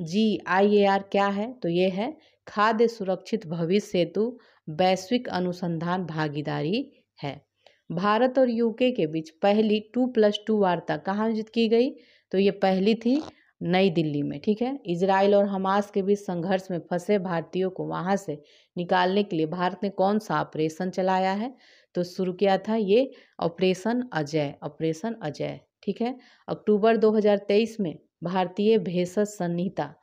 जी आई ए आर क्या है तो ये है खाद्य सुरक्षित भविष्य हेतु वैश्विक अनुसंधान भागीदारी है भारत और यूके के बीच पहली टू प्लस टू वार्ता कहाँ आयोजित की गई तो ये पहली थी नई दिल्ली में ठीक है इसराइल और हमास के बीच संघर्ष में फंसे भारतीयों को वहाँ से निकालने के लिए भारत ने कौन सा ऑपरेशन चलाया है तो शुरू किया था ये ऑपरेशन अजय ऑपरेशन अजय ठीक है अक्टूबर 2023 में भारतीय भेषज संहिता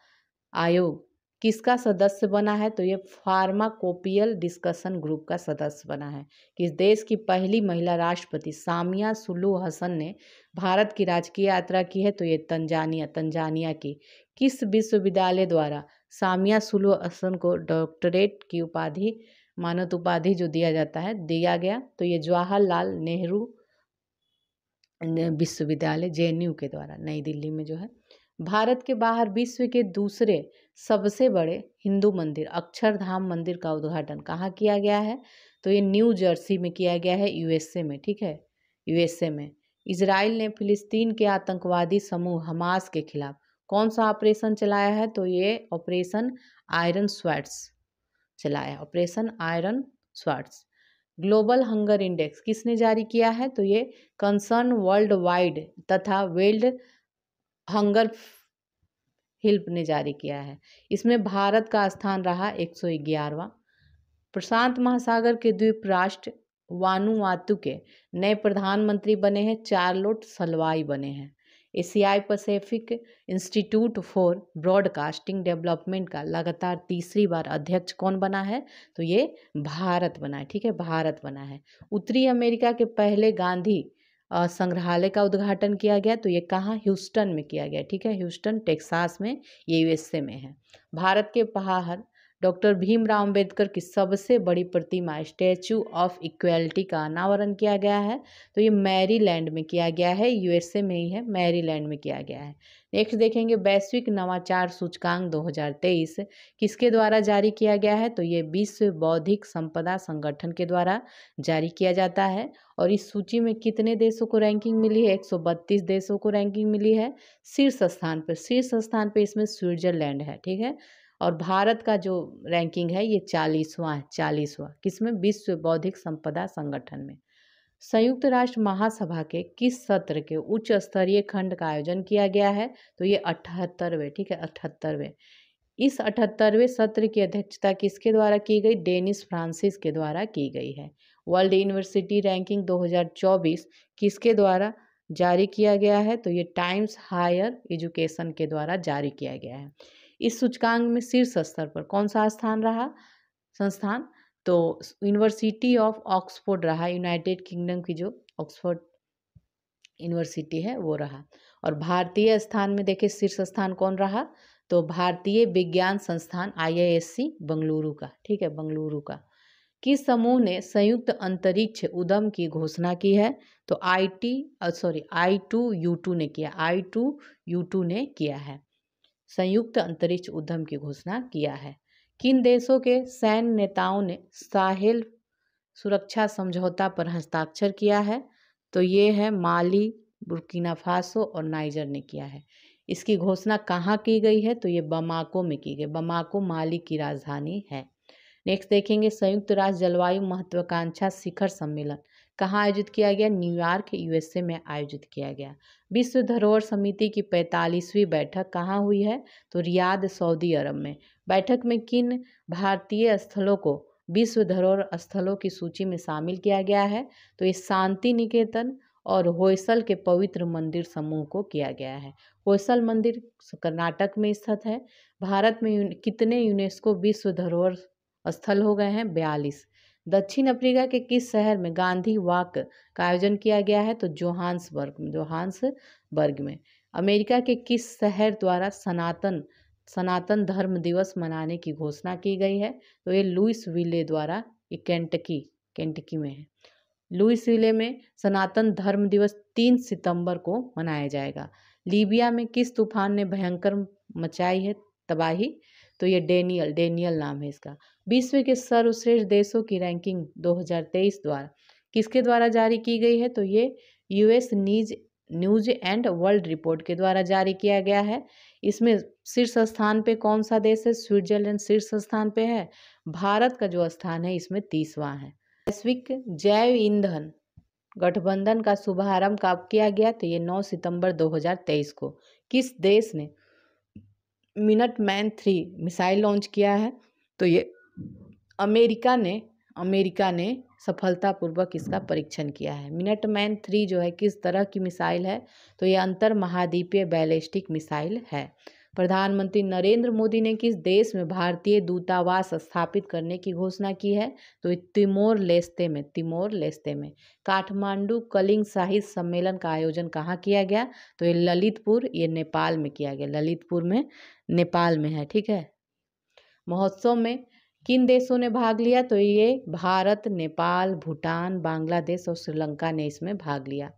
आयोग किसका सदस्य बना है तो ये फार्माकोपियल डिस्कशन ग्रुप का सदस्य बना है किस देश की पहली महिला राष्ट्रपति सामिया सुलू हसन ने भारत की राजकीय यात्रा की है तो ये तंजानिया तंजानिया की किस विश्वविद्यालय द्वारा सामिया सुल्लू हसन को डॉक्टरेट की उपाधि मानत उपाधि जो दिया जाता है दिया गया तो ये जवाहरलाल नेहरू विश्वविद्यालय जे के द्वारा नई दिल्ली में जो है भारत के बाहर विश्व के दूसरे सबसे बड़े हिंदू मंदिर अक्षरधाम मंदिर का उद्घाटन कहाँ किया गया है तो ये न्यू जर्सी में किया गया है यूएसए में ठीक है यूएसए में इसराइल ने फिलिस्तीन के आतंकवादी समूह हमास के खिलाफ कौन सा ऑपरेशन चलाया है तो ये ऑपरेशन आयरन स्वाट्स चलाया operation iron swords global hunger index किसने जारी किया है तो ये कंसर्न वर्ल्ड वाइड तथा वर्ल्ड हंगर हेल्प ने जारी किया है इसमें भारत का स्थान रहा एक सौ ग्यारहवा प्रशांत महासागर के द्वीप राष्ट्र वानुआतु के नए प्रधानमंत्री बने हैं चार्लोट सलवाई बने हैं एशियाई pacific institute for broadcasting development का लगातार तीसरी बार अध्यक्ष कौन बना है तो ये भारत बना है ठीक है भारत बना है उत्तरी अमेरिका के पहले गांधी संग्रहालय का उद्घाटन किया गया तो ये कहाँ ह्यूस्टन में किया गया ठीक है ह्यूस्टन टेक्सास में ये यूएसए में है भारत के बाहर डॉक्टर भीमराव अंबेडकर की सबसे बड़ी प्रतिमा स्टैचू ऑफ इक्वलिटी का अनावरण किया गया है तो ये मैरीलैंड में किया गया है यूएसए में ही है मैरीलैंड में किया गया है नेक्स्ट देखेंगे वैश्विक नवाचार सूचकांक 2023 किसके द्वारा जारी किया गया है तो ये विश्व बौद्धिक संपदा संगठन के द्वारा जारी किया जाता है और इस सूची में कितने देशों को रैंकिंग मिली है एक देशों को रैंकिंग मिली है शीर्ष स्थान पर शीर्ष स्थान पर इसमें स्विट्जरलैंड है ठीक है और भारत का जो रैंकिंग है ये चालीसवां है चालीसवां किसमें विश्व बौद्धिक संपदा संगठन में संयुक्त राष्ट्र महासभा के किस सत्र के उच्च स्तरीय खंड का आयोजन किया गया है तो ये अठहत्तरवें ठीक है अठहत्तरवें इस अठहत्तरवें सत्र की अध्यक्षता किसके द्वारा की गई डेनिस फ्रांसिस के द्वारा की गई है वर्ल्ड यूनिवर्सिटी रैंकिंग 2024 किसके द्वारा जारी किया गया है तो ये टाइम्स हायर एजुकेशन के द्वारा जारी किया गया है इस सूचकांक में शीर्ष स्तर पर कौन सा स्थान रहा संस्थान तो यूनिवर्सिटी ऑफ ऑक्सफोर्ड रहा यूनाइटेड किंगडम की जो ऑक्सफोर्ड यूनिवर्सिटी है वो रहा और भारतीय स्थान में देखे शीर्ष स्थान कौन रहा तो भारतीय विज्ञान संस्थान आईआईएससी बंगलुरु का ठीक है बंगलुरु का किस समूह ने संयुक्त अंतरिक्ष उद्यम की घोषणा की है तो I T sorry I two U two ने किया आई टू यू टू ने किया है संयुक्त अंतरिक्ष उद्यम की घोषणा किया है किन देशों के सैन्य नेताओं ने साहिल सुरक्षा समझौता पर हस्ताक्षर किया है तो ये है माली बुर्किना फासो और नाइजर ने किया है इसकी घोषणा कहाँ की गई है तो ये बमाको में की गई बमाको माली की राजधानी है नेक्स्ट देखेंगे संयुक्त राष्ट्र जलवायु महत्वाकांक्षा शिखर सम्मेलन कहाँ आयोजित किया गया न्यूयॉर्क यूएसए में आयोजित किया गया विश्व धरोहर समिति की पैंतालीसवीं बैठक कहाँ हुई है तो रियाद सऊदी अरब में बैठक में किन भारतीय स्थलों को विश्व धरोहर स्थलों की सूची में शामिल किया गया है तो ये शांति निकेतन और होयसल के पवित्र मंदिर समूह को किया गया है होयसल मंदिर कर्नाटक में स्थित है भारत में कितने यूनेस्को विश्व धरोहर स्थल हो गए हैं बयालीस दक्षिण अफ्रीका के किस शहर में गांधी वाक का आयोजन किया गया है तो जोहान्सबर्ग जोहान्सबर्ग में अमेरिका के किस शहर द्वारा सनातन सनातन धर्म दिवस मनाने की घोषणा की गई है तो ये लुइस विले द्वारा ये केंटकी केंटकी में है लुइस विले में सनातन धर्म दिवस तीन सितंबर को मनाया जाएगा लीबिया में किस तूफान ने भयंकर मचाई है तबाही तो ये डेनियल डेनियल नाम है इसका विश्व के सर्वश्रेष्ठ देशों की रैंकिंग 2023 द्वारा किसके द्वारा जारी की गई है तो ये US news news and world report के द्वारा जारी किया गया है इसमें शीर्ष स्थान पे कौन सा देश है स्विट्जरलैंड शीर्ष स्थान पे है भारत का जो स्थान है इसमें तीसवा है वैश्विक जैव ईंधन गठबंधन का शुभारंभ कब किया गया तो ये 9 सितंबर 2023 को किस देश ने minute man three missile launch किया है तो ये अमेरिका ने अमेरिका ने सफलतापूर्वक इसका परीक्षण किया है मिनट मैन थ्री जो है किस तरह की मिसाइल है तो ये अंतर महाद्वीपीय बैलिस्टिक मिसाइल है प्रधानमंत्री नरेंद्र मोदी ने किस देश में भारतीय दूतावास स्थापित करने की घोषणा की है तो तिमोर लेस्ते में तिमोर लेस्ते में काठमांडू कलिंग साहित्य सम्मेलन का आयोजन कहाँ किया गया तो ये ललितपुर ये नेपाल में किया गया ललितपुर में नेपाल में है ठीक है महोत्सव में किन देशों ने भाग लिया तो ये भारत नेपाल भूटान बांग्लादेश और श्रीलंका ने इसमें भाग लिया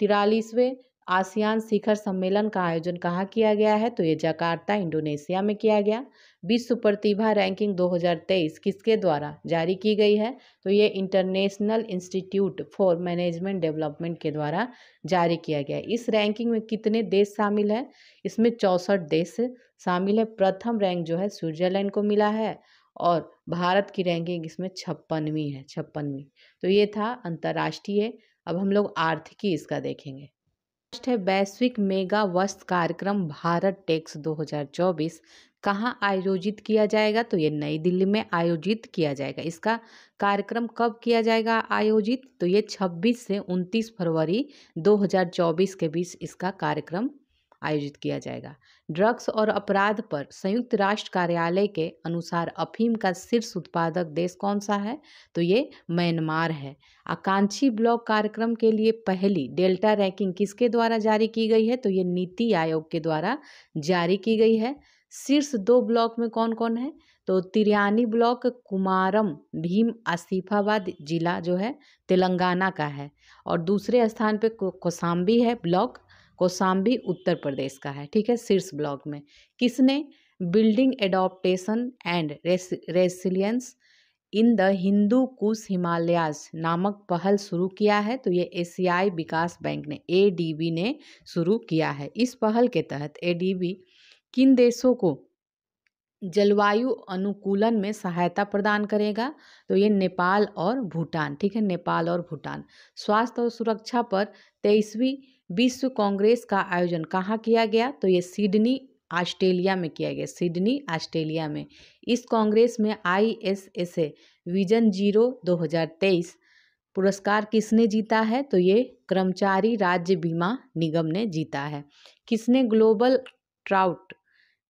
तिरालीसवें आसियान शिखर सम्मेलन का आयोजन कहाँ किया गया है तो ये जकार्ता इंडोनेशिया में किया गया विश्व प्रतिभा रैंकिंग 2023 किसके द्वारा जारी की गई है तो ये international institute for management development के द्वारा जारी किया गया इस रैंकिंग में कितने देश शामिल हैं इसमें चौंसठ देश शामिल है प्रथम रैंक जो है स्विट्जरलैंड को मिला है और भारत की रैंकिंग इसमें छप्पनवीं है छप्पनवीं तो ये था अंतर्राष्ट्रीय अब हम लोग आर्थिकी इसका देखेंगे है वैश्विक मेगा वस्त्र कार्यक्रम भारत टेक्स 2024 कहाँ आयोजित किया जाएगा तो ये नई दिल्ली में आयोजित किया जाएगा इसका कार्यक्रम कब किया जाएगा आयोजित तो ये 26 से 29 फरवरी 2024 के बीच इसका कार्यक्रम आयोजित किया जाएगा ड्रग्स और अपराध पर संयुक्त राष्ट्र कार्यालय के अनुसार अफीम का शीर्ष उत्पादक देश कौन सा है तो ये म्यांमार है आकांक्षी ब्लॉक कार्यक्रम के लिए पहली डेल्टा रैंकिंग किसके द्वारा जारी की गई है तो ये नीति आयोग के द्वारा जारी की गई है शीर्ष दो ब्लॉक में कौन कौन है तो तिरयानी ब्लॉक कुमारम भीम आसिफाबाद जिला जो है तेलंगाना का है और दूसरे स्थान पे कोसाम्बी है ब्लॉक कोसाम्बी उत्तर प्रदेश का है ठीक है शीर्ष ब्लॉक में किसने building adaptation and resilience in the Hindu Kush Himalayas नामक पहल शुरू किया है तो ये एशियाई विकास बैंक ने ए ने शुरू किया है इस पहल के तहत ए किन देशों को जलवायु अनुकूलन में सहायता प्रदान करेगा तो ये नेपाल और भूटान ठीक है नेपाल और भूटान स्वास्थ्य और सुरक्षा पर तेईसवीं विश्व कांग्रेस का आयोजन कहाँ किया गया तो ये सिडनी ऑस्ट्रेलिया में किया गया सिडनी ऑस्ट्रेलिया में इस कांग्रेस में I S S A vision zero 2023 पुरस्कार किसने जीता है तो ये कर्मचारी राज्य बीमा निगम ने जीता है किसने ग्लोबल ट्राउट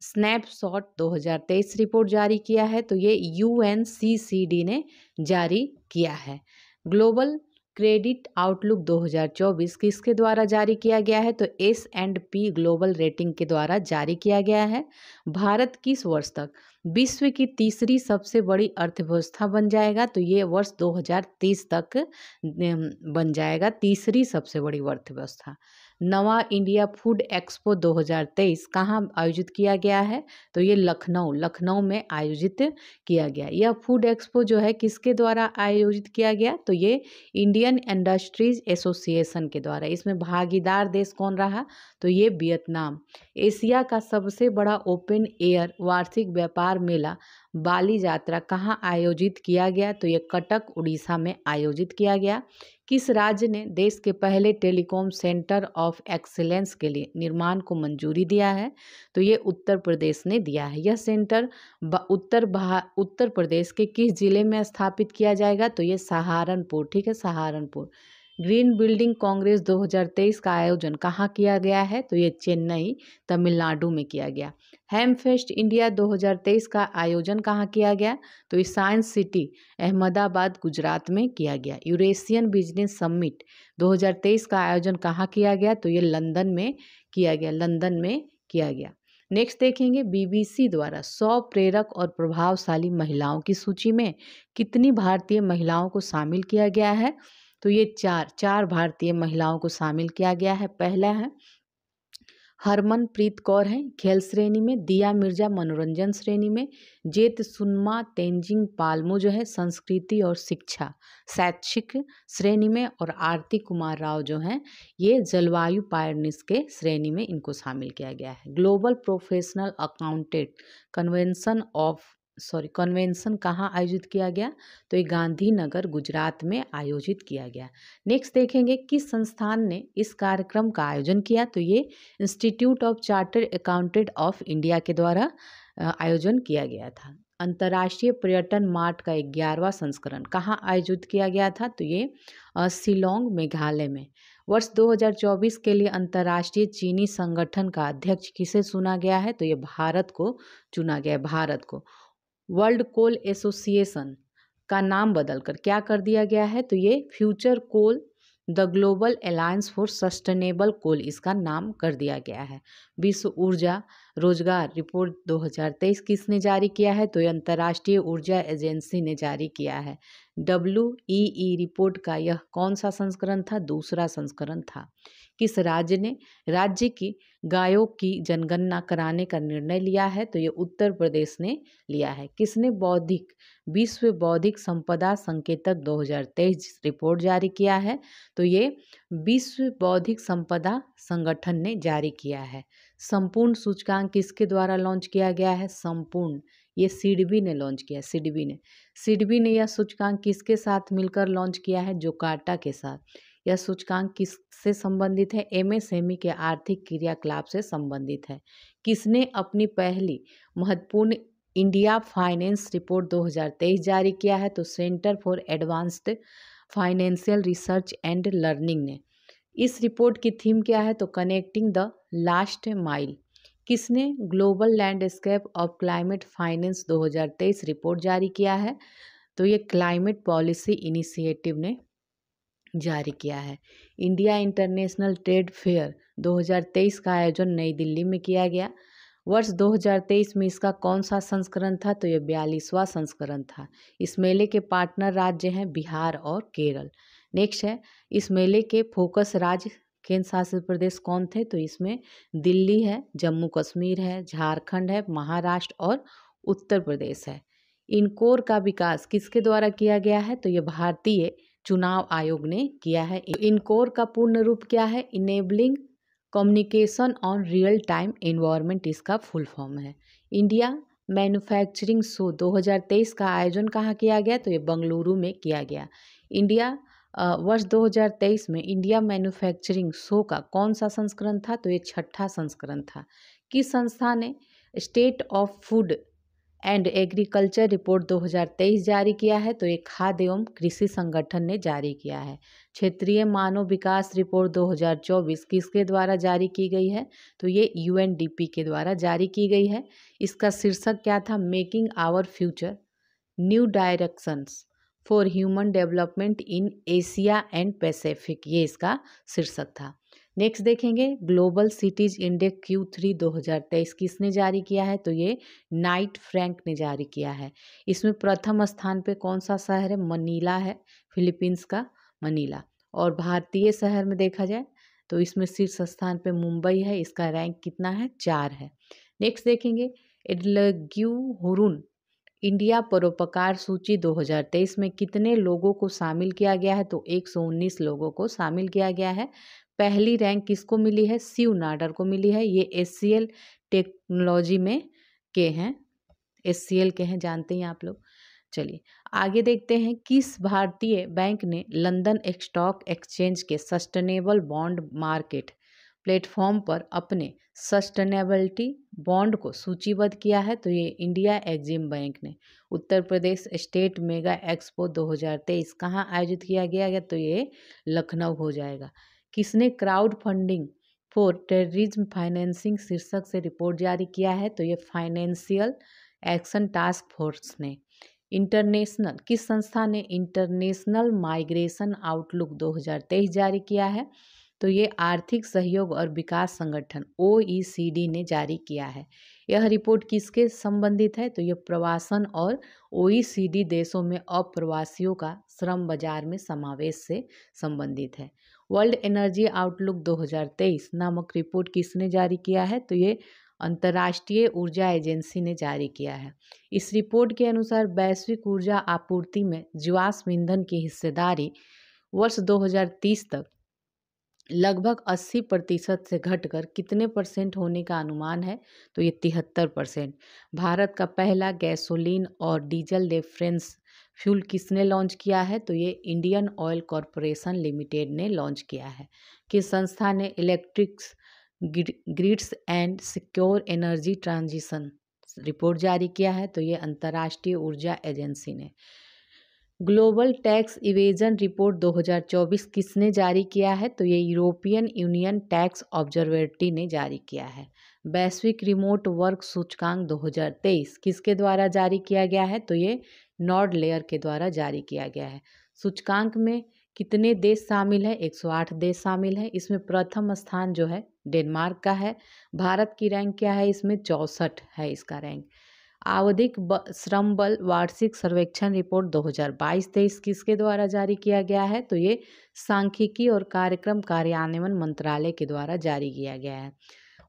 स्नैपशॉट 2023 रिपोर्ट जारी किया है तो ये यू ने जारी किया है ग्लोबल क्रेडिट आउटलुक 2024 किसके द्वारा जारी किया गया है तो S and P global rating के द्वारा जारी किया गया है भारत किस वर्ष तक विश्व की तीसरी सबसे बड़ी अर्थव्यवस्था बन जाएगा तो ये वर्ष 2030 तक बन जाएगा तीसरी सबसे बड़ी अर्थव्यवस्था नवा इंडिया फूड एक्सपो 2023 कहाँ आयोजित किया गया है तो ये लखनऊ लखनऊ में आयोजित किया गया यह फूड एक्सपो जो है किसके द्वारा आयोजित किया गया तो ये इंडियन इंडस्ट्रीज एसोसिएशन के द्वारा इसमें भागीदार देश कौन रहा तो ये वियतनाम एशिया का सबसे बड़ा ओपन एयर वार्षिक व्यापार मेला बाली यात्रा कहाँ आयोजित किया गया तो ये कटक उड़ीसा में आयोजित किया गया किस राज्य ने देश के पहले टेलीकॉम सेंटर ऑफ एक्सेलेंस के लिए निर्माण को मंजूरी दिया है तो ये उत्तर प्रदेश ने दिया है यह सेंटर उत्तर उत्तर प्रदेश के किस जिले में स्थापित किया जाएगा तो ये सहारनपुर ठीक है सहारनपुर ग्रीन बिल्डिंग कांग्रेस 2023 का आयोजन कहाँ किया गया है तो ये चेन्नई तमिलनाडु में किया गया हेमफेस्ट इंडिया 2023 का आयोजन कहाँ किया गया तो साइंस सिटी अहमदाबाद गुजरात में किया गया यूरेशियन बिजनेस समिट 2023 का आयोजन कहाँ किया गया तो ये लंदन में किया गया लंदन में किया गया नेक्स्ट देखेंगे बीबीसी द्वारा 100 प्रेरक और प्रभावशाली महिलाओं की सूची में कितनी भारतीय महिलाओं को शामिल किया गया है तो ये चार चार भारतीय महिलाओं को शामिल किया गया है पहला है हरमनप्रीत कौर हैं खेल श्रेणी में दिया मिर्जा मनोरंजन श्रेणी में जेत सुनमा तेंजिंग पालमो जो है संस्कृति और शिक्षा शैक्षिक श्रेणी में और आरती कुमार राव जो हैं ये जलवायु पायनिस के श्रेणी में इनको शामिल किया गया है global professional accountant convention of sorry convention कहाँ आयोजित किया गया तो ये गांधीनगर गुजरात में आयोजित किया गया नेक्स्ट देखेंगे किस संस्थान ने इस कार्यक्रम का आयोजन किया तो ये institute of chartered accountant of India के द्वारा आयोजन किया गया था अंतर्राष्ट्रीय पर्यटन मार्ट का ग्यारहवा संस्करण कहाँ आयोजित किया गया था तो ये शिलोंग मेघालय में वर्ष 2024 के लिए अंतर्राष्ट्रीय चीनी संगठन का अध्यक्ष किसे चुना गया है तो ये भारत को चुना गया है भारत को वर्ल्ड कोल एसोसिएशन का नाम बदलकर क्या कर दिया गया है तो ये future coal the global alliance for sustainable coal इसका नाम कर दिया गया है विश्व ऊर्जा रोजगार रिपोर्ट 2023 किसने जारी किया है तो अंतर्राष्ट्रीय ऊर्जा एजेंसी ने जारी किया है डब्ल्यू ई रिपोर्ट का यह कौन सा संस्करण था दूसरा संस्करण था किस राज्य ने राज्य की गायों की जनगणना कराने का निर्णय लिया है तो ये उत्तर प्रदेश ने लिया है किसने बौद्धिक विश्व बौद्धिक संपदा संकेतक 2023 रिपोर्ट जारी किया है तो ये विश्व बौद्धिक संपदा संगठन ने जारी किया है संपूर्ण सूचकांक किसके द्वारा लॉन्च किया गया है संपूर्ण ये सिडबी ने लॉन्च किया है सिडबी ने सिडबी ने यह सूचकांक किसके साथ मिलकर लॉन्च किया है जोकार्टा के साथ यह सूचकांक किससे संबंधित है एमएसएमई e के आर्थिक क्रियाकलाप से संबंधित है किसने अपनी पहली महत्वपूर्ण इंडिया फाइनेंस रिपोर्ट 2023 जारी किया है तो centre for advanced financial research and learning ने इस रिपोर्ट की थीम क्या है तो कनेक्टिंग द लास्ट माइल किसने global landscape of climate finance 2023 report जारी किया है तो ये क्लाइमेट पॉलिसी इनिशिएटिव ने जारी किया है इंडिया इंटरनेशनल ट्रेड फेयर 2023 का आयोजन नई दिल्ली में किया गया वर्ष 2023 में इसका कौन सा संस्करण था तो ये बयालीसवां संस्करण था इस मेले के पार्टनर राज्य हैं बिहार और केरल नेक्स्ट है इस मेले के फोकस राज्य केंद्र शासित प्रदेश कौन थे तो इसमें दिल्ली है जम्मू कश्मीर है झारखंड है महाराष्ट्र और उत्तर प्रदेश है इन कोर का विकास किसके द्वारा किया गया है तो ये भारतीय चुनाव आयोग ने किया है इन कोर का पूर्ण रूप क्या है enabling communication on real time environment इसका फुल फॉर्म है इंडिया मैन्युफैक्चरिंग शो 2023 का आयोजन कहाँ किया गया तो ये बंगलुरु में किया गया इंडिया वर्ष 2023 में इंडिया मैन्युफैक्चरिंग शो का कौन सा संस्करण था तो ये छठा संस्करण था किस संस्था ने state of food and agriculture report 2023 जारी किया है तो ये खाद्य एवं कृषि संगठन ने जारी किया है क्षेत्रीय मानव विकास रिपोर्ट 2024 किसके द्वारा जारी की गई है तो ये यूएनडीपी के द्वारा जारी की गई है इसका शीर्षक क्या था making our future new directions for human development in Asia and Pacific ये इसका शीर्षक था नेक्स्ट देखेंगे global cities index Q three दो हज़ार तेईस किसने जारी किया है तो ये नाइट फ्रैंक ने जारी किया है इसमें प्रथम स्थान पे कौन सा शहर है मनीला है फिलीपींस का मनीला और भारतीय शहर में देखा जाए तो इसमें शीर्ष स्थान पे मुंबई है इसका रैंक कितना है चार है नेक्स्ट देखेंगे एडलग्यू हुरुन इंडिया परोपकार सूची 2023 में कितने लोगों को शामिल किया गया है तो 119 लोगों को शामिल किया गया है पहली रैंक किसको मिली है सीव नाडर को मिली है ये एस टेक्नोलॉजी में के हैं एस के हैं जानते हैं आप लोग चलिए आगे देखते हैं किस भारतीय बैंक ने लंदन स्टॉक एक्सचेंज के सस्टेनेबल बॉन्ड मार्केट प्लेटफॉर्म पर अपने सस्टेनेबलिटी बॉन्ड को सूचीबद्ध किया है तो ये इंडिया एग्जिम बैंक ने Uttar Pradesh state mega expo 2023 कहाँ आयोजित किया गया है तो ये लखनऊ हो जाएगा किसने crowdfunding for terrorism financing शीर्षक से रिपोर्ट जारी किया है तो ये फाइनेंशियल एक्शन टास्क फोर्स ने इंटरनेशनल किस संस्था ने इंटरनेशनल माइग्रेशन आउटलुक 2023 जारी किया है तो ये आर्थिक सहयोग और विकास संगठन ओ ने जारी किया है यह रिपोर्ट किसके संबंधित है तो यह प्रवासन और ओ देशों में अप्रवासियों का श्रम बाजार में समावेश से संबंधित है वर्ल्ड एनर्जी आउटलुक 2023 नामक रिपोर्ट किसने जारी किया है तो ये अंतर्राष्ट्रीय ऊर्जा एजेंसी ने जारी किया है इस रिपोर्ट के अनुसार वैश्विक ऊर्जा आपूर्ति में जीवाश्म ईंधन की हिस्सेदारी वर्ष 2030 तक लगभग 80 प्रतिशत से घटकर कितने परसेंट होने का अनुमान है तो ये तिहत्तर परसेंट भारत का पहला गैसोलीन और डीजल रेफरेंस फ्यूल किसने लॉन्च किया है तो ये इंडियन ऑयल कॉरपोरेशन लिमिटेड ने लॉन्च किया है किस संस्था ने electrics grids and secure energy transition report जारी किया है तो ये अंतर्राष्ट्रीय ऊर्जा एजेंसी ने ग्लोबल टैक्स इवेजन रिपोर्ट 2024 किसने जारी किया है तो ये यूरोपियन यूनियन टैक्स ऑब्जर्वेटरी ने जारी किया है वैश्विक रिमोट वर्क सूचकांक 2023 किसके द्वारा जारी किया गया है तो ये नॉर्ड लेयर के द्वारा जारी किया गया है सूचकांक में कितने देश शामिल हैं 108 देश शामिल हैं इसमें प्रथम स्थान जो है डेनमार्क का है भारत की रैंक क्या है इसमें चौंसठ है इसका रैंक आवधिक श्रम बल वार्षिक सर्वेक्षण रिपोर्ट 2022 तेईस किसके द्वारा जारी किया गया है तो ये सांख्यिकी और कार्यक्रम कार्यान्वयन मंत्रालय के द्वारा जारी किया गया है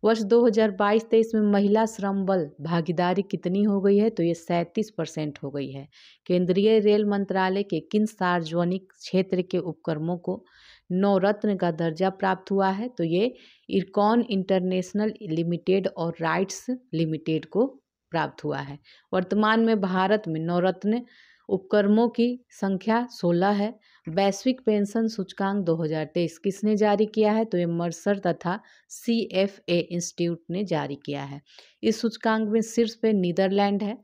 वर्ष 2022-23 में महिला श्रम बल भागीदारी कितनी हो गई है तो ये सैंतीस परसेंट हो गई है केंद्रीय रेल मंत्रालय के किन सार्वजनिक क्षेत्र के उपक्रमों को नवरत्न का दर्जा प्राप्त हुआ है तो ये इरकॉन इंटरनेशनल लिमिटेड और राइट्स लिमिटेड को प्राप्त हुआ है वर्तमान में भारत में नवरत्न उपक्रमों की संख्या 16 है वैश्विक पेंशन सूचकांक 2023 किसने जारी किया है तो ये मर्सर तथा सी एफ ए इंस्टीट्यूट ने जारी किया है इस सूचकांक में शीर्ष पे नीदरलैंड है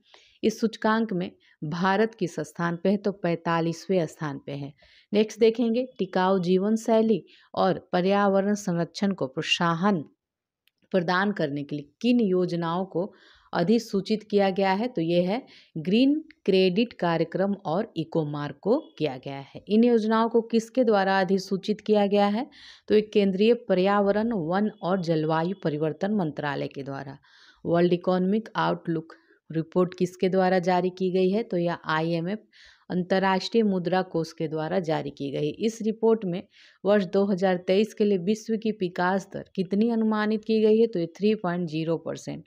इस सूचकांक में भारत किस स्थान पे है तो पैंतालीसवें स्थान पे है नेक्स्ट देखेंगे टिकाऊ जीवन शैली और पर्यावरण संरक्षण को प्रोत्साहन प्रदान करने के लिए किन योजनाओं को अधिसूचित किया गया है तो ये है ग्रीन क्रेडिट कार्यक्रम और इकोमार्क को किया गया है इन योजनाओं को किसके द्वारा अधिसूचित किया गया है तो एक केंद्रीय पर्यावरण वन और जलवायु परिवर्तन मंत्रालय के द्वारा वर्ल्ड इकोनॉमिक आउटलुक रिपोर्ट किसके द्वारा जारी की गई है तो यह आईएमएफ अंतर्राष्ट्रीय मुद्रा कोष के द्वारा जारी की गई इस रिपोर्ट में वर्ष 2023 के लिए विश्व की विकास दर कितनी अनुमानित की गई है तो ये थ्री परसेंट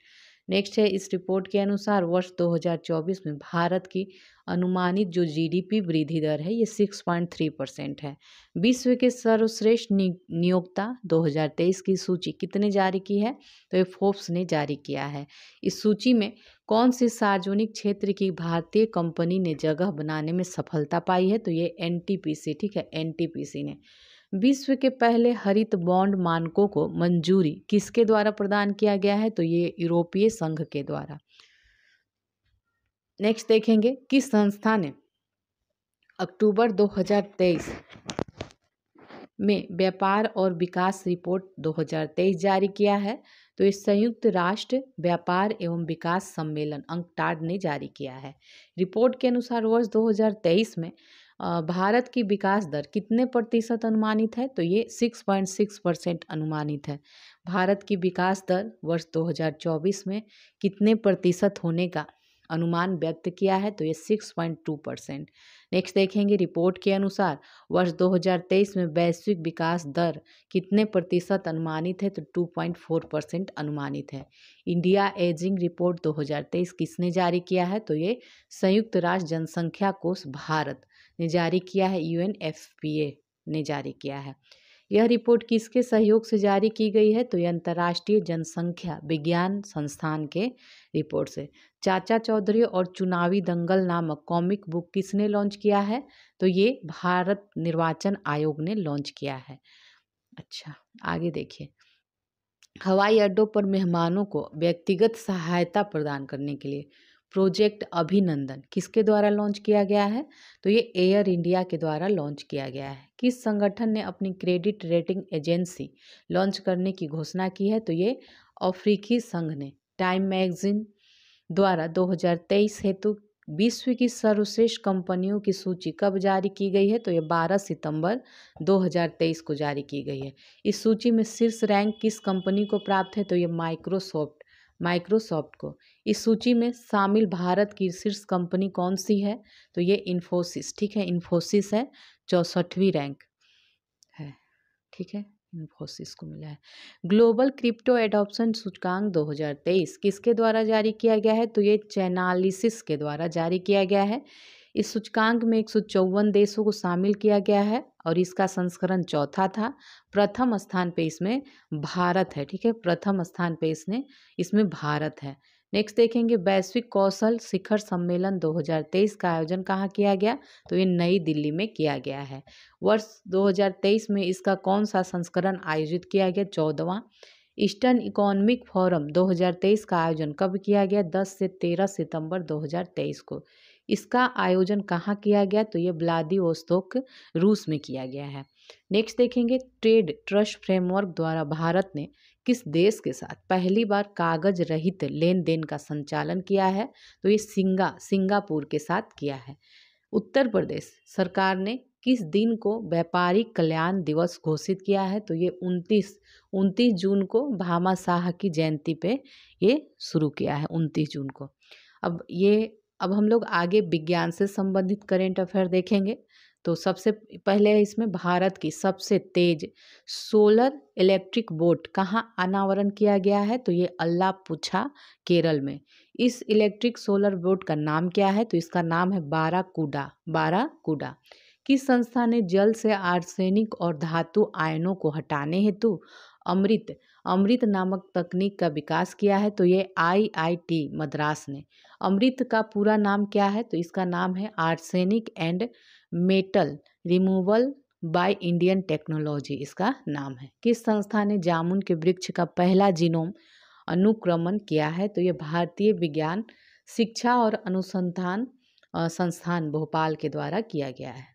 नेक्स्ट है इस रिपोर्ट के अनुसार वर्ष 2024 में भारत की अनुमानित जो जीडीपी वृद्धि दर है ये 6.3 परसेंट है विश्व के सर्वश्रेष्ठ नियोक्ता 2023 की सूची कितने जारी की है तो ये फोर्ब्स ने जारी किया है इस सूची में कौन सी सार्वजनिक क्षेत्र की भारतीय कंपनी ने जगह बनाने में सफलता पाई है तो ये एन ठीक है एन ने विश्व के पहले हरित बॉन्ड मानकों को मंजूरी किसके द्वारा प्रदान किया गया है तो ये यूरोपीय संघ के द्वारा नेक्स्ट देखेंगे किस संस्था ने अक्टूबर 2023 में व्यापार और विकास रिपोर्ट 2023 जारी किया है तो इस संयुक्त राष्ट्र व्यापार एवं विकास सम्मेलन अंकटाड ने जारी किया है रिपोर्ट के अनुसार वर्ष 2023 में भारत की विकास दर कितने प्रतिशत अनुमानित है तो ये 6.6 परसेंट अनुमानित है भारत की विकास दर वर्ष 2024 में कितने प्रतिशत होने का अनुमान व्यक्त किया है तो ये 6.2 परसेंट नेक्स्ट देखेंगे रिपोर्ट के अनुसार वर्ष 2023 में वैश्विक विकास दर कितने प्रतिशत अनुमानित है तो 2.4 परसेंट अनुमानित है इंडिया एजिंग रिपोर्ट 2023 किसने जारी किया है तो ये संयुक्त राष्ट्र जनसंख्या कोष भारत ने जारी किया है यू ने जारी किया है यह रिपोर्ट किसके सहयोग से जारी की गई है तो यह अंतर्राष्ट्रीय जनसंख्या विज्ञान संस्थान के रिपोर्ट से चाचा चौधरी और चुनावी दंगल नामक कॉमिक बुक किसने लॉन्च किया है तो ये भारत निर्वाचन आयोग ने लॉन्च किया है अच्छा आगे देखिए हवाई अड्डों पर मेहमानों को व्यक्तिगत सहायता प्रदान करने के लिए प्रोजेक्ट अभिनंदन किसके द्वारा लॉन्च किया गया है तो ये एयर इंडिया के द्वारा लॉन्च किया गया है किस संगठन ने अपनी क्रेडिट रेटिंग एजेंसी लॉन्च करने की घोषणा की है तो ये अफ्रीकी संघ ने टाइम मैगजीन द्वारा 2023 हेतु विश्व की सर्वश्रेष्ठ कंपनियों की सूची कब जारी की गई है तो ये 12 सितंबर 2023 को जारी की गई है इस सूची में शीर्ष रैंक किस कंपनी को प्राप्त है तो ये माइक्रोसॉफ्ट माइक्रोसॉफ्ट को इस सूची में शामिल भारत की शीर्ष कंपनी कौन सी है तो ये इन्फोसिस ठीक है इन्फोसिस है चौसठवीं रैंक है ठीक है इन्फोसिस को मिला है ग्लोबल क्रिप्टो एडॉप्शन सूचकांक 2023 किसके द्वारा जारी किया गया है तो ये चैनालिसिस के द्वारा जारी किया गया है इस सूचकांक में एक देशों को शामिल किया गया है और इसका संस्करण चौथा था प्रथम स्थान पे इसमें भारत है ठीक है प्रथम स्थान पे इसने इसमें भारत है नेक्स्ट देखेंगे वैश्विक कौशल शिखर सम्मेलन 2023 का आयोजन कहाँ किया गया तो ये नई दिल्ली में किया गया है वर्ष 2023 में इसका कौन सा संस्करण आयोजित किया गया चौदवा ईस्टर्न इकोनॉमिक फोरम 2023 का आयोजन कब किया गया 10 से 13 सितंबर 2023 को इसका आयोजन कहाँ किया गया तो ये ब्लादिवोस्तोक रूस में किया गया है नेक्स्ट देखेंगे ट्रेड ट्रस्ट फ्रेमवर्क द्वारा भारत ने किस देश के साथ पहली बार कागज रहित लेन देन का संचालन किया है तो ये सिंगा सिंगापुर के साथ किया है उत्तर प्रदेश सरकार ने किस दिन को व्यापारिक कल्याण दिवस घोषित किया है तो ये 29 29 जून को भामा शाह की जयंती पे ये शुरू किया है 29 जून को अब ये अब हम लोग आगे विज्ञान से संबंधित करेंट अफेयर देखेंगे तो सबसे पहले है इसमें भारत की सबसे तेज सोलर इलेक्ट्रिक बोट कहाँ अनावरण किया गया है तो ये पूछा केरल में इस इलेक्ट्रिक सोलर बोट का नाम क्या है तो इसका नाम है बारा कूडा बारा कूडा किस संस्था ने जल से आर्सेनिक और धातु आयनों को हटाने हेतु अमृत अमृत नामक तकनीक का विकास किया है तो ये आईआईटी मद्रास ने अमृत का पूरा नाम क्या है तो इसका नाम है arsenic and metal removal by Indian technology इसका नाम है किस संस्था ने जामुन के वृक्ष का पहला जीनोम अनुक्रमण किया है तो ये भारतीय विज्ञान शिक्षा और अनुसंधान संस्थान भोपाल के द्वारा किया गया है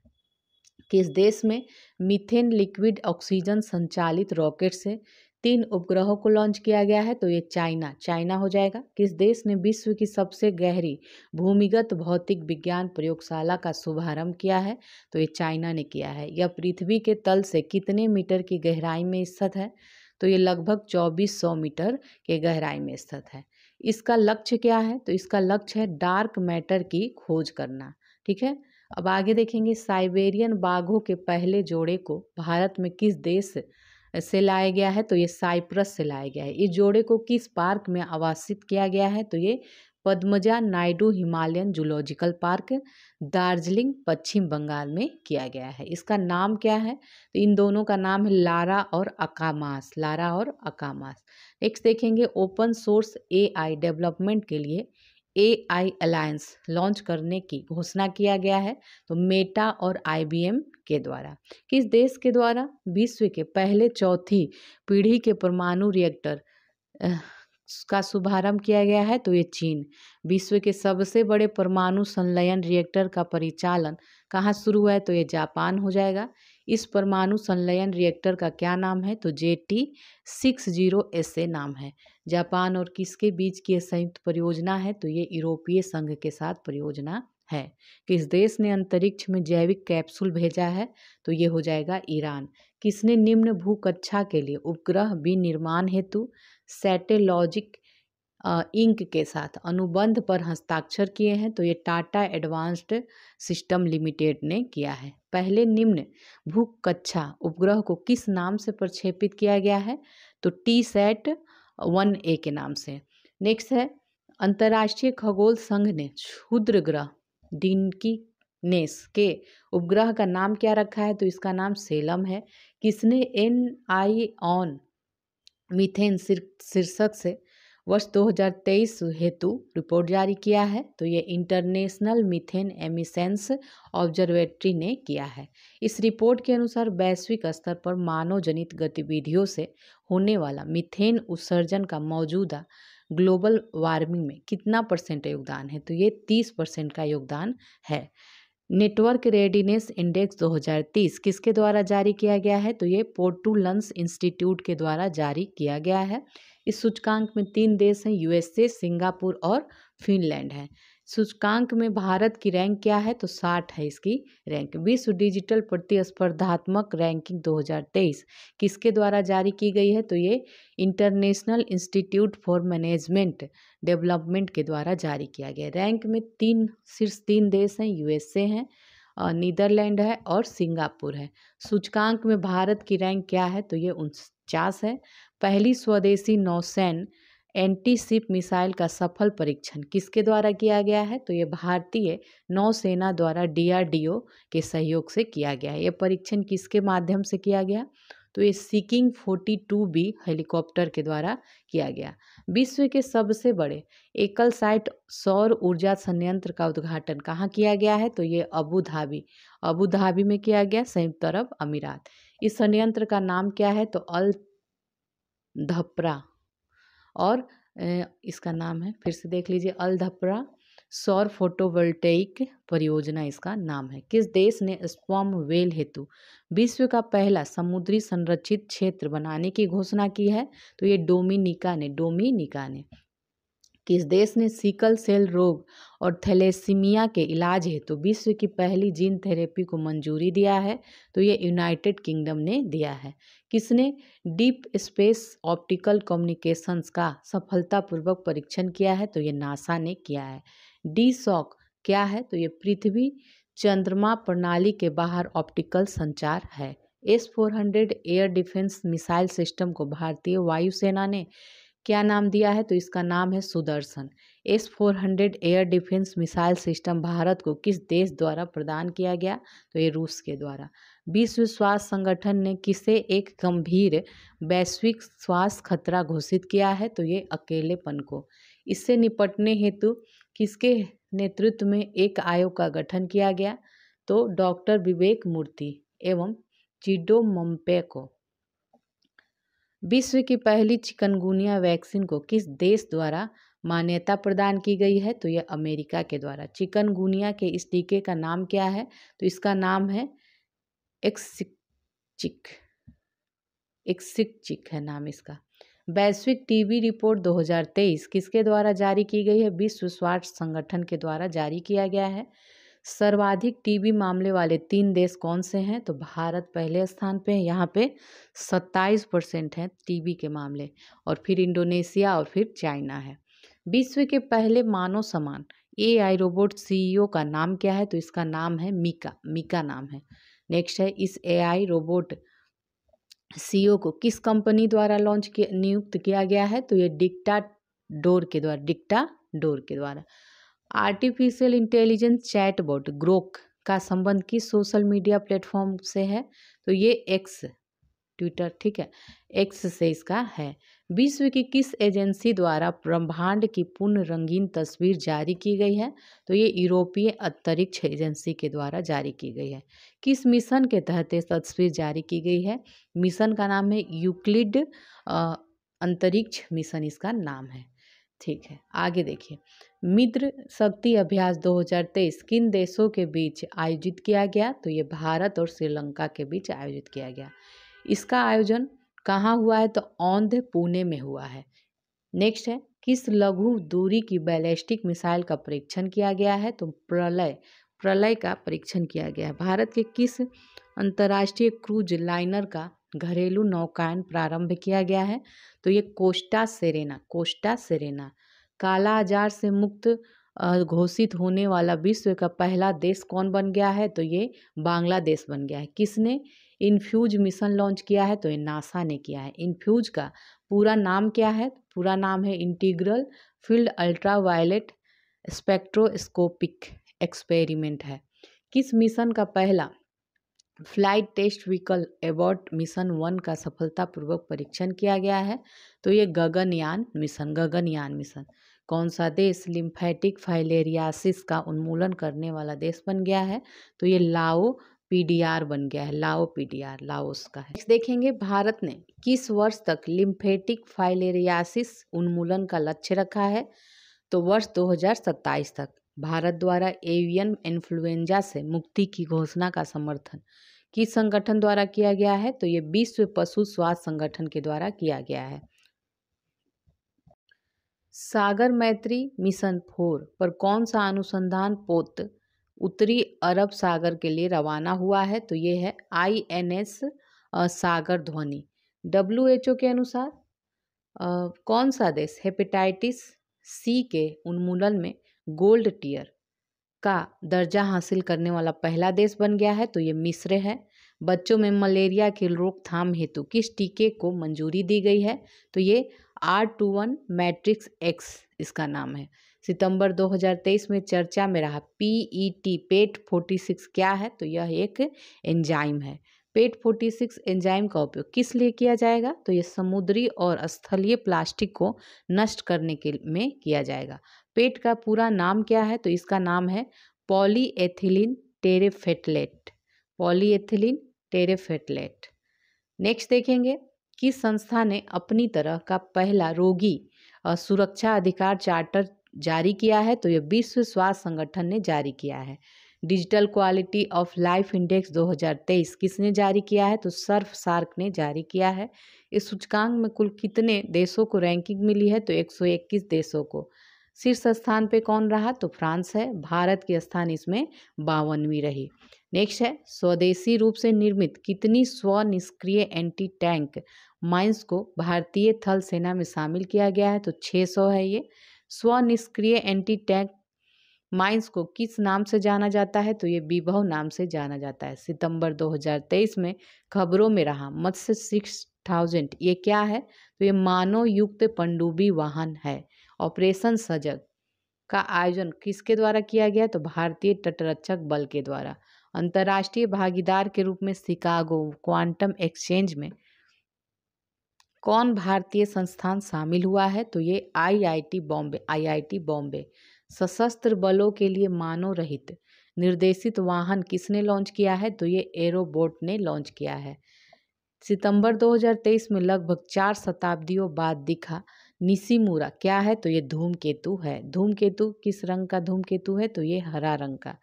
किस देश में मिथेन लिक्विड ऑक्सीजन संचालित रॉकेट से तीन उपग्रहों को लॉन्च किया गया है तो ये चाइना चाइना हो जाएगा किस देश ने विश्व की सबसे गहरी भूमिगत भौतिक विज्ञान प्रयोगशाला का शुभारंभ किया है तो ये चाइना ने किया है यह पृथ्वी के तल से कितने मीटर की गहराई में स्थित है तो ये लगभग 2400 मीटर के गहराई में स्थित है इसका लक्ष्य क्या है तो इसका लक्ष्य है डार्क मैटर की खोज करना ठीक है अब आगे देखेंगे साइबेरियन बाघों के पहले जोड़े को भारत में किस देश से लाया गया है तो ये साइप्रस से लाया गया है इस जोड़े को किस पार्क में आवासित किया गया है तो ये Padmaja Naidu Himalayan zoological park Darjeeling Paschim Bengal में किया गया है इसका नाम क्या है तो इन दोनों का नाम है लारा और अकामास लारा और अकामास नेक्स्ट देखेंगे ओपन सोर्स एआई डेवलपमेंट के लिए ए आई अलायंस लॉन्च करने की घोषणा किया गया है तो मेटा और आई के द्वारा किस देश के द्वारा विश्व के पहले चौथी पीढ़ी के परमाणु रिएक्टर का शुभारंभ किया गया है तो ये चीन विश्व के सबसे बड़े परमाणु संलयन रिएक्टर का परिचालन कहाँ शुरू हुआ है तो ये जापान हो जाएगा इस परमाणु संलयन रिएक्टर का क्या नाम है तो J T six zero S A नाम है जापान और किसके बीच की संयुक्त परियोजना है तो ये यूरोपीय संघ के साथ परियोजना है किस देश ने अंतरिक्ष में जैविक कैप्सूल भेजा है तो ये हो जाएगा ईरान किसने निम्न भूकक्षा के लिए उपग्रह विनिर्माण हेतु सैटेलॉजिक इंक के साथ अनुबंध पर हस्ताक्षर किए हैं तो ये टाटा एडवांस्ड सिस्टम लिमिटेड ने किया है पहले निम्न भू कक्षा उपग्रह को किस नाम से प्रक्षेपित किया गया है तो टी सेट वन ए के नाम से नेक्स्ट है अंतर्राष्ट्रीय खगोल संघ ने क्षुद्र ग्रह डिंकी नेस के उपग्रह का नाम क्या रखा है तो इसका नाम सेलम है किसने एन आई ऑन मिथेन शीर्षक से वर्ष 2023 हेतु रिपोर्ट जारी किया है तो ये इंटरनेशनल मिथेन एमिसेंस ऑब्जर्वेटरी ने किया है इस रिपोर्ट के अनुसार वैश्विक स्तर पर मानव जनित गतिविधियों से होने वाला मिथेन उत्सर्जन का मौजूदा ग्लोबल वार्मिंग में कितना परसेंट योगदान है तो ये 30 परसेंट का योगदान है नेटवर्क रेडीनेस इंडेक्स 2030 किसके द्वारा जारी किया गया है तो ये लंस इंस्टीट्यूट के द्वारा जारी किया गया है इस सूचकांक में तीन देश हैं यूएसए सिंगापुर और फिनलैंड है सूचकांक में भारत की रैंक क्या है तो साठ है इसकी रैंक विश्व डिजिटल प्रतिस्पर्धात्मक रैंकिंग 2023 किसके द्वारा जारी की गई है तो ये international institute for management development के द्वारा जारी किया गया रैंक में तीन शीर्ष तीन देश हैं यूएसए हैं नीदरलैंड है और सिंगापुर है सूचकांक में भारत की रैंक क्या है तो ये उनचास है पहली स्वदेशी नौसैन एंटी सिप मिसाइल का सफल परीक्षण किसके द्वारा किया गया है तो ये भारतीय नौसेना द्वारा डीआरडीओ के सहयोग से किया गया है ये परीक्षण किसके माध्यम से किया गया तो ये sea king forty two B helicopter के द्वारा किया गया विश्व के सबसे बड़े एकल साइट सौर ऊर्जा संयंत्र का उद्घाटन कहाँ किया गया है तो ये अबू धाबी अबू धाबी में किया गया संयुक्त अरब अमीरात इस संयंत्र का नाम क्या है तो अल धपरा और इसका नाम है फिर से देख लीजिए अलधपरा सौर फोटोवोल्टेइक परियोजना इसका नाम है किस देश ने स्पॉम वेल हेतु विश्व का पहला समुद्री संरक्षित क्षेत्र बनाने की घोषणा की है तो ये डोमिनिका ने डोमिनिका ने किस देश ने सिकल सेल रोग और थैलेसीमिया के इलाज हेतु विश्व की पहली जीन थेरेपी को मंजूरी दिया है तो ये यूनाइटेड किंगडम ने दिया है किसने डीप स्पेस ऑप्टिकल कम्युनिकेशंस का सफलतापूर्वक परीक्षण किया है तो ये नासा ने किया है डी सॉक क्या है तो ये पृथ्वी चंद्रमा प्रणाली के बाहर ऑप्टिकल संचार है S four hundred air defence missile system को भारतीय वायुसेना ने क्या नाम दिया है तो इसका नाम है Sudarshan S four hundred air defence missile system Bharat को किस देश द्वारा प्रदान किया गया तो ये रूस के द्वारा विश्व स्वास्थ्य संगठन ने किसे एक गंभीर वैश्विक स्वास्थ्य खतरा घोषित किया है तो ये अकेलेपन को इससे निपटने हेतु किसके नेतृत्व में एक आयोग का गठन किया गया तो डॉक्टर विवेक मूर्ति एवं चिडो मम्पे को विश्व की पहली चिकनगुनिया वैक्सीन को किस देश द्वारा मान्यता प्रदान की गई है तो यह अमेरिका के द्वारा चिकनगुनिया के इस टीके का नाम क्या है तो इसका नाम है एक्सिक एक्सिक चिक है नाम इसका वैश्विक टीबी रिपोर्ट 2023 किसके द्वारा जारी की गई है विश्व स्वास्थ्य संगठन के द्वारा जारी किया गया है सर्वाधिक टीबी मामले वाले तीन देश कौन से हैं तो भारत पहले स्थान पे है यहाँ पे 27 परसेंट है टीबी के मामले और फिर इंडोनेशिया और फिर चाइना है विश्व के पहले मानव समान ए आई रोबोट सीईओ का नाम क्या है तो इसका नाम है मीका मीका नाम है नेक्स्ट है इस एआई रोबोट सीईओ e को किस कंपनी द्वारा लॉन्च किया नियुक्त किया गया है तो ये डिक्टा डोर के द्वारा डिक्टा डोर के द्वारा आर्टिफिशियल इंटेलिजेंस चैटबॉट ग्रोक का संबंध किस सोशल मीडिया प्लेटफॉर्म से है तो ये एक्स ट्विटर ठीक है एक्स से इसका है विश्व की किस एजेंसी द्वारा ब्रह्मांड की पूर्ण रंगीन तस्वीर जारी की गई है तो ये यूरोपीय अंतरिक्ष एजेंसी के द्वारा जारी की गई है किस मिशन के तहत ये तस्वीर जारी की गई है मिशन का नाम है यूक्लिड अंतरिक्ष मिशन इसका नाम है ठीक है आगे देखिए मित्र शक्ति अभ्यास 2023 किन देशों के बीच आयोजित किया गया तो ये भारत और श्रीलंका के बीच आयोजित किया गया इसका आयोजन कहाँ हुआ है तो औंध पुणे में हुआ है नेक्स्ट है किस लघु दूरी की बैलिस्टिक मिसाइल का परीक्षण किया गया है तो प्रलय प्रलय का परीक्षण किया गया है भारत के किस अंतर्राष्ट्रीय क्रूज लाइनर का घरेलू नौकायन प्रारंभ किया गया है तो ये कोस्टा सेरेना कोस्टा सेरेना काला आजार से मुक्त घोषित होने वाला विश्व का पहला देश कौन बन गया है तो ये बांग्लादेश बन गया है किसने इन्फ्यूज मिशन लॉन्च किया है तो ये नासा ने किया है इन्फ्यूज का पूरा नाम क्या है पूरा नाम है integral field ultraviolet spectroscopic experiment है किस मिशन का पहला flight test vehicle abort mission one का सफलतापूर्वक परीक्षण किया गया है तो ये गगनयान मिशन गगनयान मिशन कौन सा देश लिम्फेटिक फाइलेरियासिस का उन्मूलन करने वाला देश बन गया है तो ये लाओ पीडीआर बन गया है लाओ पीडीआर लाओस का है देखेंगे भारत ने किस वर्ष तक लिम्फेटिक फाइलेरियासिस उन्मूलन का लक्ष्य रखा है तो वर्ष 2027 तक भारत द्वारा एवियन इन्फ्लुएंजा से मुक्ति की घोषणा का समर्थन किस संगठन द्वारा किया गया है तो ये विश्व पशु स्वास्थ्य संगठन के द्वारा किया गया है सागर मैत्री मिशन फोर पर कौन सा अनुसंधान पोत उत्तरी अरब सागर के लिए रवाना हुआ है तो ये है आई एन एस सागर ध्वनि डब्ल्यू एच ओ के अनुसार आ, कौन सा देश हेपेटाइटिस सी के उन्मूलन में गोल्ड टीयर का दर्जा हासिल करने वाला पहला देश बन गया है तो ये मिस्र है बच्चों में मलेरिया की रोकथाम हेतु किस टीके को मंजूरी दी गई है तो ये R two one matrix X इसका नाम है सितंबर 2023 में चर्चा में रहा पीईटी पेट 46 क्या है तो यह एक एंजाइम है पेट 46 एंजाइम का उपयोग किस लिए किया जाएगा तो यह समुद्री और स्थलीय प्लास्टिक को नष्ट करने के में किया जाएगा पेट का पूरा नाम क्या है तो इसका नाम है polyethylene terephthalate polyethylene terephthalate next देखेंगे किस संस्था ने अपनी तरह का पहला रोगी सुरक्षा अधिकार चार्टर जारी किया है तो ये विश्व स्वास्थ्य संगठन ने जारी किया है digital quality of life index 2023 किसने जारी किया है तो सर्फ सार्क ने जारी किया है इस सूचकांक में कुल कितने देशों को रैंकिंग मिली है तो 121 देशों को शीर्ष स्थान पे कौन रहा तो फ्रांस है भारत के स्थान इसमें बावनवीं रही नेक्स्ट है स्वदेशी रूप से निर्मित कितनी स्वनिष्क्रिय एंटी टैंक माइंस को भारतीय थल सेना में शामिल किया गया है तो छः है ये स्वनिष्क्रिय एंटी टैंक माइंस को किस नाम से जाना जाता है तो ये विभव नाम से जाना जाता है सितंबर 2023 में खबरों में रहा मत्स्य सिक्स थाउजेंड ये क्या है तो ये मानव युक्त पंडुबी वाहन है ऑपरेशन सजग का आयोजन किसके द्वारा किया गया तो भारतीय तटरक्षक बल के द्वारा अंतर्राष्ट्रीय भागीदार के रूप में शिकागो क्वांटम एक्सचेंज में कौन भारतीय संस्थान शामिल हुआ है तो ये आईआईटी बॉम्बे आईआईटी बॉम्बे सशस्त्र बलों के लिए मानव रहित निर्देशित वाहन किसने लॉन्च किया है तो ये एरोबोट ने लॉन्च किया है सितंबर 2023 में लगभग चार शताब्दियों बाद दिखा निशीमूरा क्या है तो ये धूमकेतु है धूमकेतु किस रंग का धूमकेतु है तो ये हरा रंग का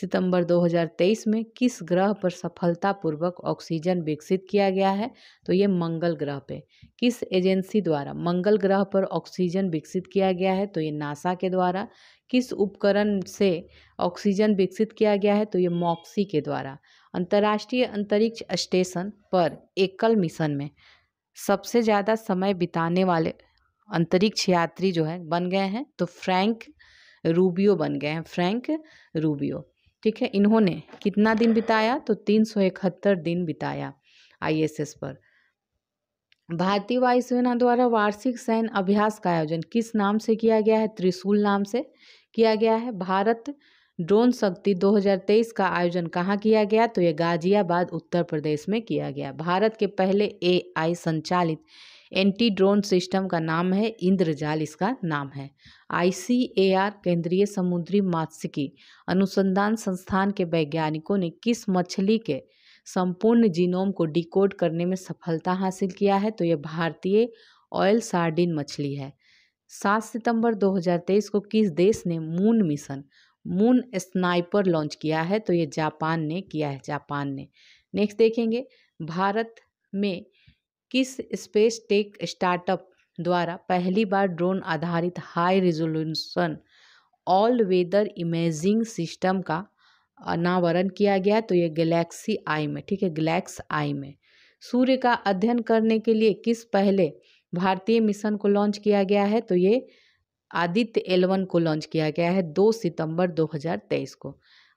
सितंबर 2023 में किस ग्रह पर सफलतापूर्वक ऑक्सीजन विकसित किया गया है तो ये मंगल ग्रह पे किस एजेंसी द्वारा मंगल ग्रह पर ऑक्सीजन विकसित किया गया है तो ये नासा के द्वारा किस उपकरण से ऑक्सीजन विकसित किया गया है तो ये मॉक्सी के द्वारा अंतर्राष्ट्रीय अंतरिक्ष स्टेशन पर एकल मिशन में सबसे ज़्यादा समय बिताने वाले अंतरिक्ष यात्री जो है बन गए हैं तो फ्रैंक रूबियो बन गए हैं फ्रैंक रूबियो ठीक है इन्होंने कितना दिन बिताया तो तीन सौ इकहत्तर दिन बिताया आईएसएस पर भारतीय वायुसेना द्वारा वार्षिक सैन्य अभ्यास का आयोजन किस नाम से किया गया है त्रिशूल नाम से किया गया है भारत ड्रोन शक्ति 2023 का आयोजन कहाँ किया गया तो ये गाजियाबाद उत्तर प्रदेश में किया गया भारत के पहले एआई संचालित एंटी ड्रोन सिस्टम का नाम है इंद्रजाल इसका नाम है आईसीएआर केंद्रीय समुद्री मात्स्यिकी अनुसंधान संस्थान के वैज्ञानिकों ने किस मछली के संपूर्ण जीनोम को डिकोड करने में सफलता हासिल किया है तो यह भारतीय ऑयल सार्डिन मछली है सात सितंबर 2023 को किस देश ने moon mission moon sniper launch किया है तो ये जापान ने किया है जापान ने नेक्स्ट देखेंगे भारत में किस स्पेस टेक स्टार्टअप द्वारा पहली बार ड्रोन आधारित high resolution all weather imaging system का अनावरण किया गया तो ये गैलेक्सी आई में ठीक है गैलेक्स आई में सूर्य का अध्ययन करने के लिए किस पहले भारतीय मिशन को लॉन्च किया गया है तो ये आदित्य एलवन को लॉन्च किया गया है दो सितंबर 2023 को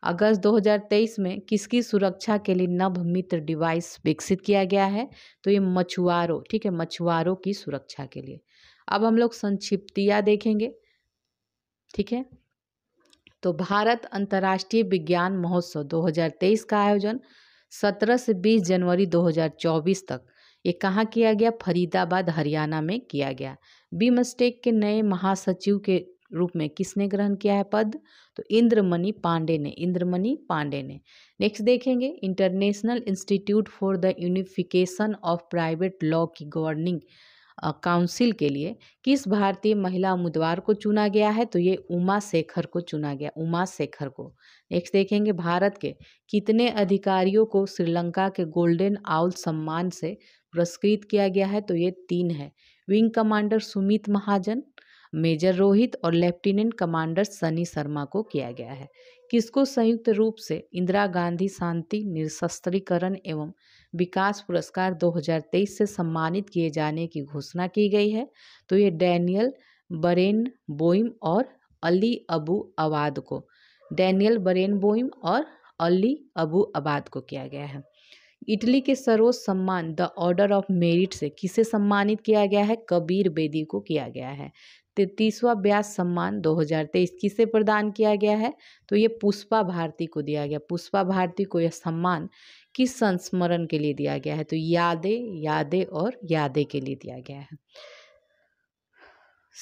अगस्त 2023 में किसकी सुरक्षा के लिए नभ मित्र डिवाइस विकसित किया गया है तो ये मछुआरों ठीक है मछुआरों की सुरक्षा के लिए अब हम लोग संक्षिप्तिया देखेंगे ठीक है तो भारत अंतर्राष्ट्रीय विज्ञान महोत्सव 2023 का आयोजन 17 से 20 जनवरी 2024 तक ये कहाँ किया गया फरीदाबाद हरियाणा में किया गया बी मस्टेक के नए महासचिव के रूप में किसने ग्रहण किया है पद तो इंद्रमणि पांडे ने इंद्रमणि पांडे ने नेक्स्ट देखेंगे international institute for the unification of private law की गवर्निंग काउंसिल के लिए किस भारतीय महिला उम्मीदवार को चुना गया है तो ये उमा शेखर को चुना गया उमा शेखर को नेक्स्ट देखेंगे भारत के कितने अधिकारियों को श्रीलंका के गोल्डन आउल सम्मान से पुरस्कृत किया गया है तो ये तीन है wing commander Sumit Mahajan major Rohit और लेफ्टिनेंट कमांडर सनी शर्मा को किया गया है किसको संयुक्त रूप से इंदिरा गांधी शांति निशस्त्रीकरण एवं विकास पुरस्कार 2023 से सम्मानित किए जाने की घोषणा की गई है तो ये डैनियल बरेन बोइम और अली अबू आबाद को डैनियल बरेन बोइम और अली अबू आबाद को किया गया है इटली के सर्वोच्च सम्मान द ऑर्डर ऑफ मेरिट से किसे सम्मानित किया गया है कबीर बेदी को किया गया है तैतीसवा ब्यास सम्मान 2023 किसे प्रदान किया गया है तो ये पुष्पा भारती को दिया गया पुष्पा भारती को यह सम्मान किस संस्मरण के लिए दिया गया है तो यादें यादें और यादें के लिए दिया गया है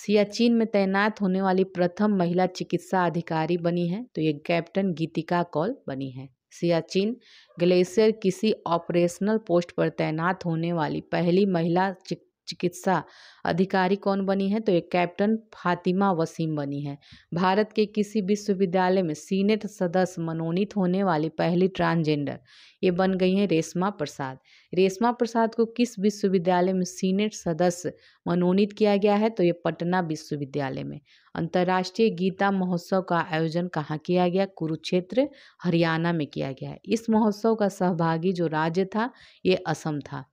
सियाचिन में तैनात होने वाली प्रथम महिला चिकित्सा अधिकारी बनी है तो ये कैप्टन गीतिका कॉल बनी है सियाचिन ग्लेशियर किसी ऑपरेशनल पोस्ट पर तैनात होने वाली पहली महिला चिक चिकित्सा अधिकारी कौन बनी है तो एक कैप्टन फातिमा वसीम बनी है भारत के किसी विश्वविद्यालय में सीनेट सदस्य मनोनीत होने वाली पहली ट्रांसजेंडर ये बन गई हैं रेशमा प्रसाद रेशमा प्रसाद को किस विश्वविद्यालय में सीनेट सदस्य मनोनीत किया गया है तो ये पटना विश्वविद्यालय में अंतर्राष्ट्रीय गीता महोत्सव का आयोजन कहाँ किया गया कुरुक्षेत्र हरियाणा में किया गया है इस महोत्सव का सहभागी जो राज्य था ये असम था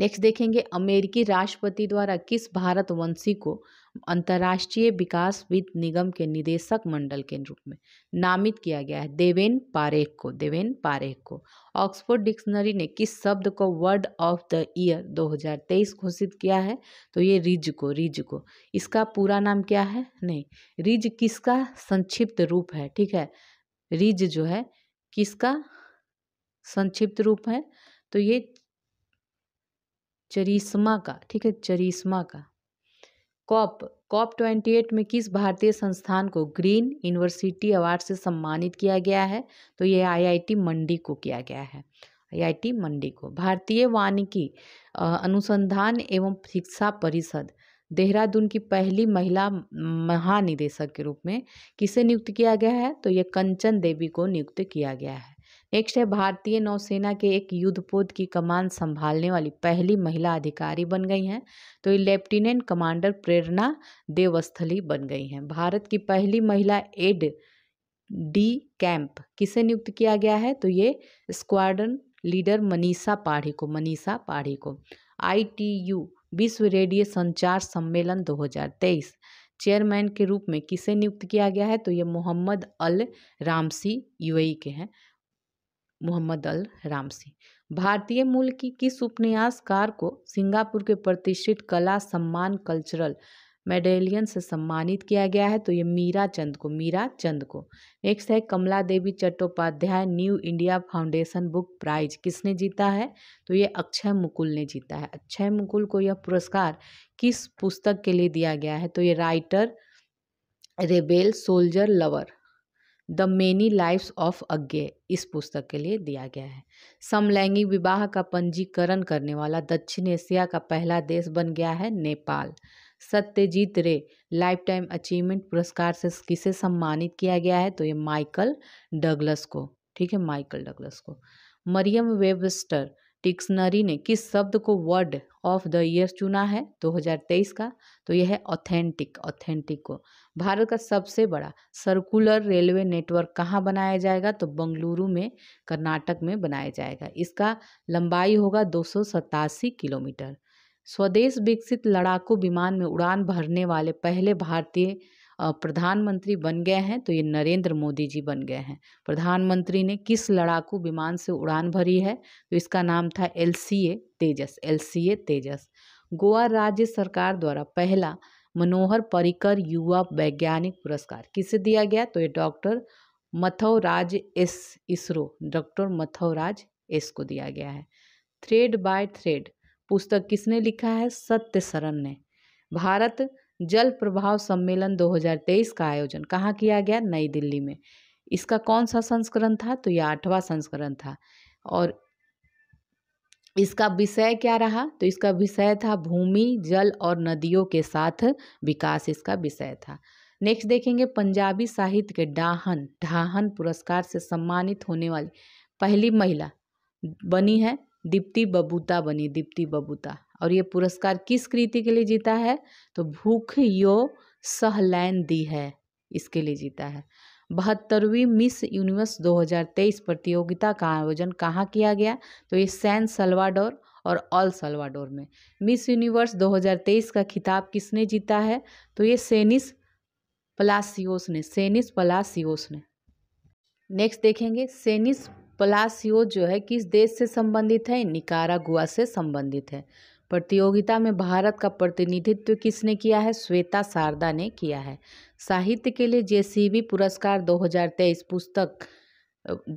नेक्स्ट देखेंगे अमेरिकी राष्ट्रपति द्वारा किस भारतवंशी को अंतर्राष्ट्रीय विकास वित्त निगम के निदेशक मंडल के रूप में नामित किया गया है देवेन पारेख को देवेन पारेख को ऑक्सफोर्ड डिक्शनरी ने किस शब्द को वर्ड ऑफ द ईयर 2023 घोषित किया है तो ये रिज को रिज को इसका पूरा नाम क्या है नहीं रिज किसका संक्षिप्त रूप है ठीक है रिज जो है किसका संक्षिप्त रूप है तो ये चरिश्मा का ठीक है चरिश्मा का कॉप कॉप ट्वेंटी एट में किस भारतीय संस्थान को ग्रीन यूनिवर्सिटी अवार्ड से सम्मानित किया गया है तो ये आईआईटी मंडी को किया गया है आईआईटी मंडी को भारतीय वानिकी अनुसंधान एवं शिक्षा परिषद देहरादून की पहली महिला महानिदेशक के रूप में किसे नियुक्त किया गया है तो ये कंचन देवी को नियुक्त किया गया है नेक्स्ट है भारतीय नौसेना के एक युद्धपोत की कमान संभालने वाली पहली महिला अधिकारी बन गई हैं तो ये लेफ्टिनेंट कमांडर प्रेरणा देवस्थली बन गई हैं भारत की पहली महिला एड डी कैंप किसे नियुक्त किया गया है तो ये स्क्वाडन लीडर मनीषा पाढ़ी को मनीषा पाढ़ी को आईटीयू विश्व रेडियो संचार सम्मेलन 2023 चेयरमैन के रूप में किसे नियुक्त किया गया है तो ये मोहम्मद अल रामसी यूएई के हैं मोहम्मद अल रामसी भारतीय मूल की किस उपन्यासकार को सिंगापुर के प्रतिष्ठित कला सम्मान कल्चरल मेडेलियन से सम्मानित किया गया है तो ये मीरा चंद को मीरा चंद को नेक्स्ट है Kamala Devi Chattopadhyay new India foundation book prize किसने जीता है तो ये अक्षय मुकुल ने जीता है अक्षय मुकुल को यह पुरस्कार किस पुस्तक के लिए दिया गया है तो ये writer rebel soldier lover the many lives of Agyeya इस पुस्तक के लिए दिया गया है समलैंगिक विवाह का पंजीकरण करने वाला दक्षिण एशिया का पहला देश बन गया है नेपाल सत्यजीत रे लाइफ टाइम अचीवमेंट पुरस्कार से किसे सम्मानित किया गया है तो ये माइकल डगलस को ठीक है माइकल डगलस को मरियम वेबस्टर डिक्शनरी ने किस शब्द को वर्ड ऑफ द ईयर चुना है 2023 का तो यह है ऑथेंटिक ऑथेंटिक को भारत का सबसे बड़ा सर्कुलर रेलवे नेटवर्क कहाँ बनाया जाएगा तो बंगलुरु में कर्नाटक में बनाया जाएगा इसका लंबाई होगा दो किलोमीटर स्वदेश विकसित लड़ाकू विमान में उड़ान भरने वाले पहले भारतीय प्रधानमंत्री बन गए हैं तो ये नरेंद्र मोदी जी बन गए हैं प्रधानमंत्री ने किस लड़ाकू विमान से उड़ान भरी है तो इसका नाम था एल तेजस एल तेजस गोवा राज्य सरकार द्वारा पहला मनोहर परिकर युवा वैज्ञानिक पुरस्कार किसे दिया गया तो ये doctor Mathavaraj S ISRO doctor Mathavaraj S को दिया गया है थ्रेड बाय थ्रेड पुस्तक किसने लिखा है सत्य शरण ने भारत जल प्रभाव सम्मेलन 2023 का आयोजन कहाँ किया गया नई दिल्ली में इसका कौन सा संस्करण था तो यह आठवां संस्करण था और इसका विषय क्या रहा तो इसका विषय था भूमि जल और नदियों के साथ विकास इसका विषय था नेक्स्ट देखेंगे पंजाबी साहित्य के डाहन ढाहन पुरस्कार से सम्मानित होने वाली पहली महिला बनी है दीप्ति बबूता बनी दीप्ति बबूता और ये पुरस्कार किस कृति के लिए जीता है तो भूख यो सहलैन दी है इसके लिए जीता है बहत्तरवीं मिस यूनिवर्स 2023 प्रतियोगिता का आयोजन कहाँ किया गया तो ये सैन सलवाडोर और ऑल सलवाडोर में मिस यूनिवर्स 2023 का खिताब किसने जीता है तो ये सेनिस पलासियोस ने सेनिस पलासियोस ने नेक्स्ट देखेंगे सेनिस पलासियोस जो है किस देश से संबंधित है निकारा से संबंधित है प्रतियोगिता में भारत का प्रतिनिधित्व किसने किया है श्वेता शारदा ने किया है साहित्य के लिए जे पुरस्कार 2023 पुस्तक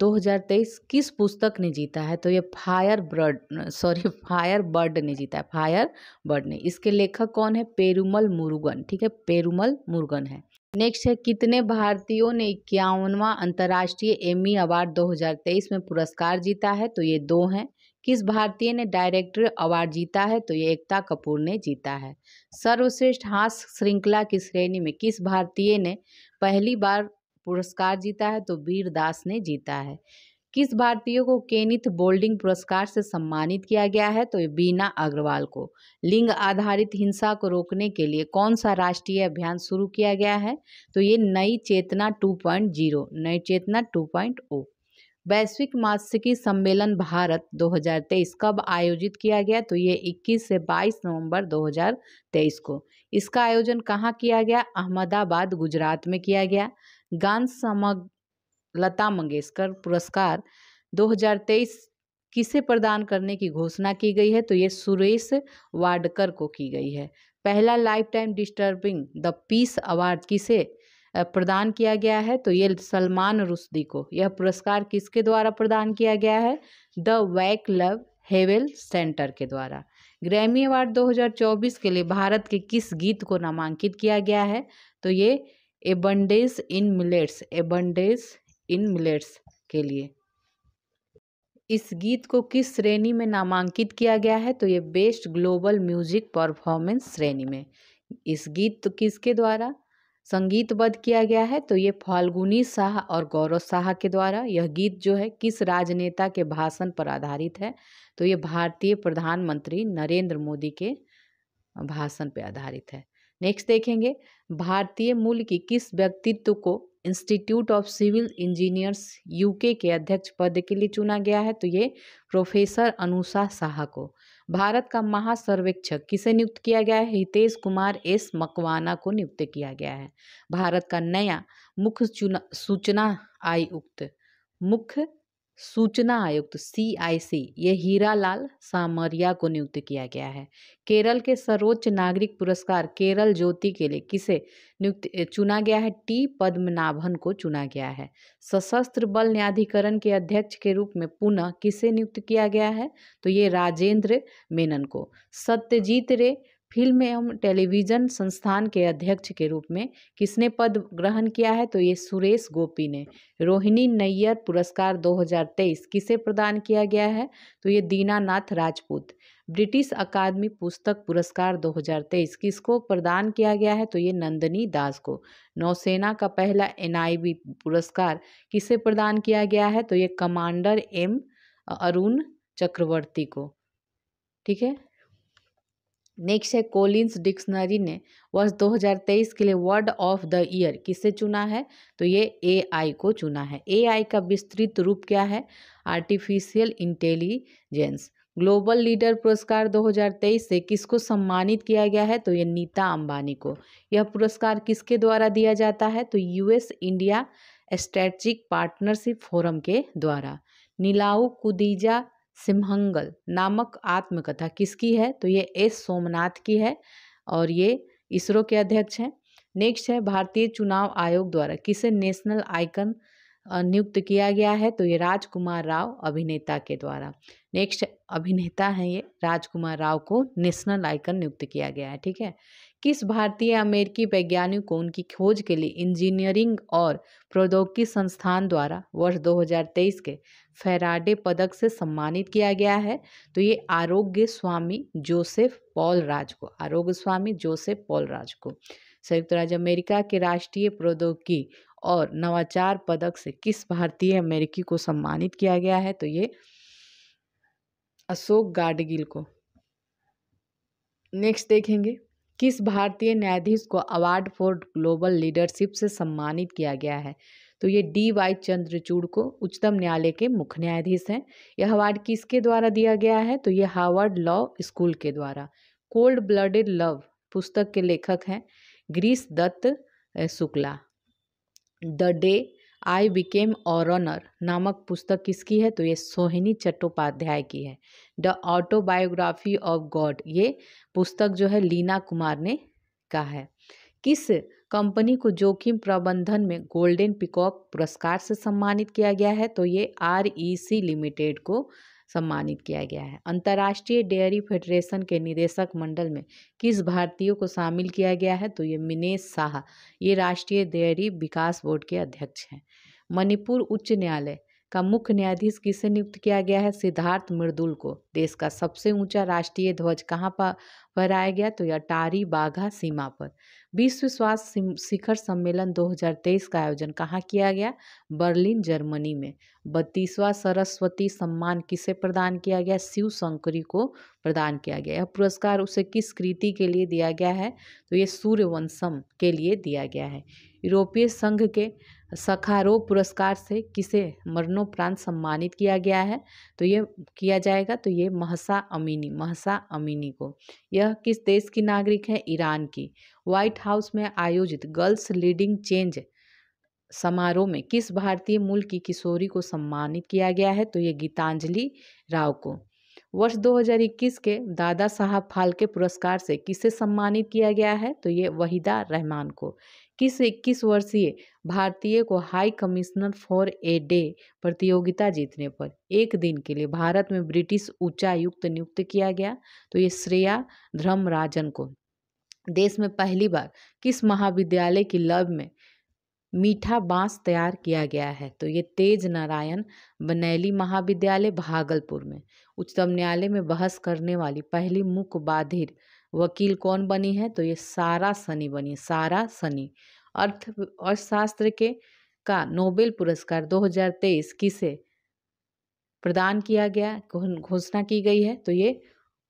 2023 किस पुस्तक ने जीता है तो ये fire bird sorry fire bird ने जीता है फायर बर्ड ने इसके लेखक कौन है पेरुमल मुरुगन ठीक है पेरुमल मुरुगन है नेक्स्ट है कितने भारतीयों ने इक्यावनवा अंतर्राष्ट्रीय एमी अवार्ड 2023 में पुरस्कार जीता है तो ये दो हैं किस भारतीय ने डायरेक्टर अवार्ड जीता है तो ये एकता कपूर ने जीता है सर्वश्रेष्ठ हास्य श्रृंखला की श्रेणी में किस भारतीय ने पहली बार पुरस्कार जीता है तो वीरदास ने जीता है किस भारतीय को केनिथ बोल्डिंग पुरस्कार से सम्मानित किया गया है तो बीना अग्रवाल को लिंग आधारित हिंसा को रोकने के लिए कौन सा राष्ट्रीय अभियान शुरू किया गया है तो ये नई चेतना 2.0 नई चेतना 2.0 वैश्विक मात्स्यिकी सम्मेलन भारत 2023 कब आयोजित किया गया तो ये 21 से 22 नवंबर 2023 को इसका आयोजन कहाँ किया गया अहमदाबाद गुजरात में किया गया गान समग लता मंगेशकर पुरस्कार 2023 किसे प्रदान करने की घोषणा की गई है तो ये सुरेश वाडकर को की गई है पहला lifetime disturbing the peace award किसे प्रदान किया गया है तो ये सलमान रुश्दी को यह पुरस्कार किसके द्वारा प्रदान किया गया है the Vaclav Havel centre के द्वारा ग्रैमी अवार्ड 2024 के लिए भारत के किस गीत को नामांकित किया गया है तो ये एबंडेस इन मिलेट्स एबंडेस इन मिलेट्स के लिए इस गीत को किस श्रेणी में नामांकित किया गया है तो ये बेस्ट ग्लोबल म्यूजिक परफॉर्मेंस श्रेणी में इस गीत तो किसके द्वारा संगीतबद्ध किया गया है तो ये फाल्गुनी शाह और गौरव शाह के द्वारा यह गीत जो है किस राजनेता के भाषण पर आधारित है तो ये भारतीय प्रधानमंत्री नरेंद्र मोदी के भाषण पर आधारित है नेक्स्ट देखेंगे भारतीय मूल की किस व्यक्तित्व को institute of civil engineers UK के अध्यक्ष पद के लिए चुना गया है तो ये प्रोफेसर अनुषा शाह को भारत का महासर्वेक्षक किसे नियुक्त किया गया है हितेश कुमार एस मकवाना को नियुक्त किया गया है भारत का नया मुख्य सूचना आयुक्त मुख्य सूचना आयुक्त सी आई सी ये लाल सामरिया को नियुक्त किया गया है केरल के सर्वोच्च नागरिक पुरस्कार केरल ज्योति के लिए किसे नियुक्त चुना गया है टी पद्मनाभन को चुना गया है सशस्त्र बल न्यायाधिकरण के अध्यक्ष के रूप में पुनः किसे नियुक्त किया गया है तो ये राजेंद्र मेनन को सत्यजीत रे फिल्म एवं टेलीविज़न संस्थान के अध्यक्ष के रूप में किसने पद ग्रहण किया है तो ये सुरेश गोपी ने रोहिणी नैयर पुरस्कार 2023 किसे प्रदान किया गया है तो ये दीनानाथ राजपूत ब्रिटिश अकादमी पुस्तक पुरस्कार 2023 किसको प्रदान किया गया है तो ये नंदनी दास को नौसेना का पहला एन पुरस्कार किसे प्रदान किया गया है तो ये कमांडर एम अरुण चक्रवर्ती को ठीक है नेक्स्ट है कोलिंस डिक्शनरी ने वर्ष 2023 के लिए वर्ड ऑफ द ईयर किसे चुना है तो ये एआई को चुना है एआई का विस्तृत रूप क्या है आर्टिफिशियल इंटेलिजेंस ग्लोबल लीडर पुरस्कार 2023 से किसको सम्मानित किया गया है तो ये नीता अंबानी को यह पुरस्कार किसके द्वारा दिया जाता है तो US India strategic partnership forum के द्वारा नीलाऊ कुदीजा सिमहंगल नामक आत्मकथा किसकी है तो ये एस सोमनाथ की है और ये इसरो के अध्यक्ष हैं नेक्स्ट है भारतीय चुनाव आयोग द्वारा किसे नेशनल आइकन नियुक्त किया गया है तो ये राजकुमार राव अभिनेता के द्वारा नेक्स्ट अभिनेता हैं ये राजकुमार राव को नेशनल आइकन नियुक्त किया गया है ठीक है किस भारतीय अमेरिकी वैज्ञानिक को उनकी खोज के लिए इंजीनियरिंग और प्रौद्योगिकी संस्थान द्वारा वर्ष 2023 के फेराडे पदक से सम्मानित किया गया है तो ये आरोग्य स्वामी जोसेफ पॉल राज को आरोग्य स्वामी जोसेफ पॉल राज को संयुक्त राज्य अमेरिका के राष्ट्रीय प्रौद्योगिकी और नवाचार पदक से किस भारतीय अमेरिकी को सम्मानित किया गया है तो ये अशोक गाडगिल को नेक्स्ट देखेंगे किस भारतीय न्यायाधीश को अवार्ड फॉर ग्लोबल लीडरशिप से सम्मानित किया गया है तो ये डी वाई चंद्रचूड़ को उच्चतम न्यायालय के मुख्य न्यायाधीश हैं यह अवार्ड किसके द्वारा दिया गया है तो ये हार्वर्ड लॉ स्कूल के द्वारा कोल्ड ब्लडेड लव पुस्तक के लेखक हैं Girish Dutt Shukla the day I became a runner नामक पुस्तक किसकी है तो ये सोहिनी चट्टोपाध्याय की है द ऑटोबायोग्राफी ऑफ गॉड ये पुस्तक जो है लीना कुमार ने कहा है किस कंपनी को जोखिम प्रबंधन में गोल्डन पिकॉक पुरस्कार से सम्मानित किया गया है तो ये आर लिमिटेड e को सम्मानित किया गया है अंतर्राष्ट्रीय डेयरी फेडरेशन के निदेशक मंडल में किस भारतीयों को शामिल किया गया है तो ये मिनेश शाह ये राष्ट्रीय डेयरी विकास बोर्ड के अध्यक्ष हैं मणिपुर उच्च न्यायालय का मुख्य न्यायाधीश किसे नियुक्त किया गया है सिद्धार्थ मृदुल को देश का सबसे ऊंचा राष्ट्रीय ध्वज कहाँ पर फहराया गया तो अटारी बाघा सीमा पर विश्व स्वास्थ्य शिखर सम्मेलन 2023 का आयोजन कहाँ किया गया बर्लिन जर्मनी में बत्तीसवां सरस्वती सम्मान किसे प्रदान किया गया शिव शंकरी को प्रदान किया गया यह पुरस्कार उसे किस कृति के लिए दिया गया है तो ये सूर्यवंशम के लिए दिया गया है यूरोपीय संघ के सखारो पुरस्कार से किसे मरणोपरांत सम्मानित किया गया है तो ये किया जाएगा तो ये महसा अमीनी महसा अमीनी को यह किस देश की नागरिक है ईरान की व्हाइट हाउस में आयोजित गर्ल्स लीडिंग चेंज समारोह में किस भारतीय मूल की किशोरी को सम्मानित किया गया है तो ये गीतांजलि राव को वर्ष 2021 के दादा साहब फाल्के पुरस्कार से किसे सम्मानित किया गया है तो ये वहीदा रहमान को किस इक्कीस वर्षीय भारतीय को high commissioner for a day प्रतियोगिता जीतने पर एक दिन के लिए भारत में ब्रिटिश उच्चायुक्त नियुक्त किया गया तो ये श्रेया धर्मराजन को देश में पहली बार किस महाविद्यालय की लब में मीठा बांस तैयार किया गया है तो ये तेज नारायण बनैली महाविद्यालय भागलपुर में उच्चतम न्यायालय में बहस करने वाली पहली बाधिर वकील कौन बनी है तो ये सारा सनी बनी सारा सनी अर्थ अर्थशास्त्र के का नोबेल पुरस्कार 2023 किसे प्रदान किया गया घोषणा की गई है तो ये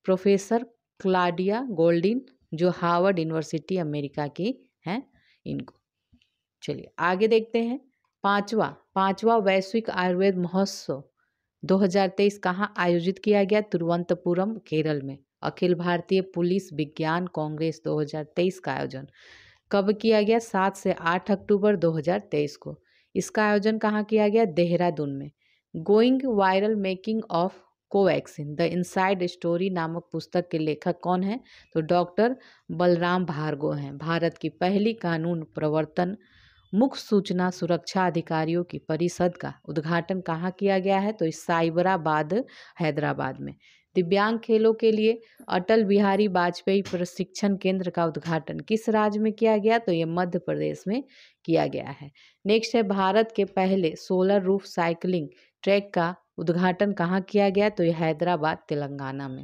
प्रोफेसर क्लाडिया गोल्डिन जो हार्वर्ड यूनिवर्सिटी अमेरिका की हैं इनको चलिए आगे देखते हैं पांचवा पांचवा वैश्विक आयुर्वेद महोत्सव 2023 कहाँ आयोजित किया गया तिरुवंतपुरम केरल में अखिल भारतीय पुलिस विज्ञान कांग्रेस 2023 का आयोजन कब किया गया सात से आठ अक्टूबर 2023 को इसका आयोजन कहाँ किया गया देहरादून में going viral making of Covaxin the inside story नामक पुस्तक के लेखक कौन है तो डॉक्टर बलराम भार्गो हैं भारत की पहली कानून प्रवर्तन मुख्य सूचना सुरक्षा अधिकारियों की परिषद का उद्घाटन कहाँ किया गया है तो साइबराबाद हैदराबाद में दिव्यांग खेलों के लिए अटल बिहारी वाजपेयी प्रशिक्षण केंद्र का उद्घाटन किस राज्य में किया गया तो ये मध्य प्रदेश में किया गया है नेक्स्ट है भारत के पहले सोलर रूफ साइकिलिंग ट्रैक का उद्घाटन कहाँ किया गया तो ये हैदराबाद तेलंगाना में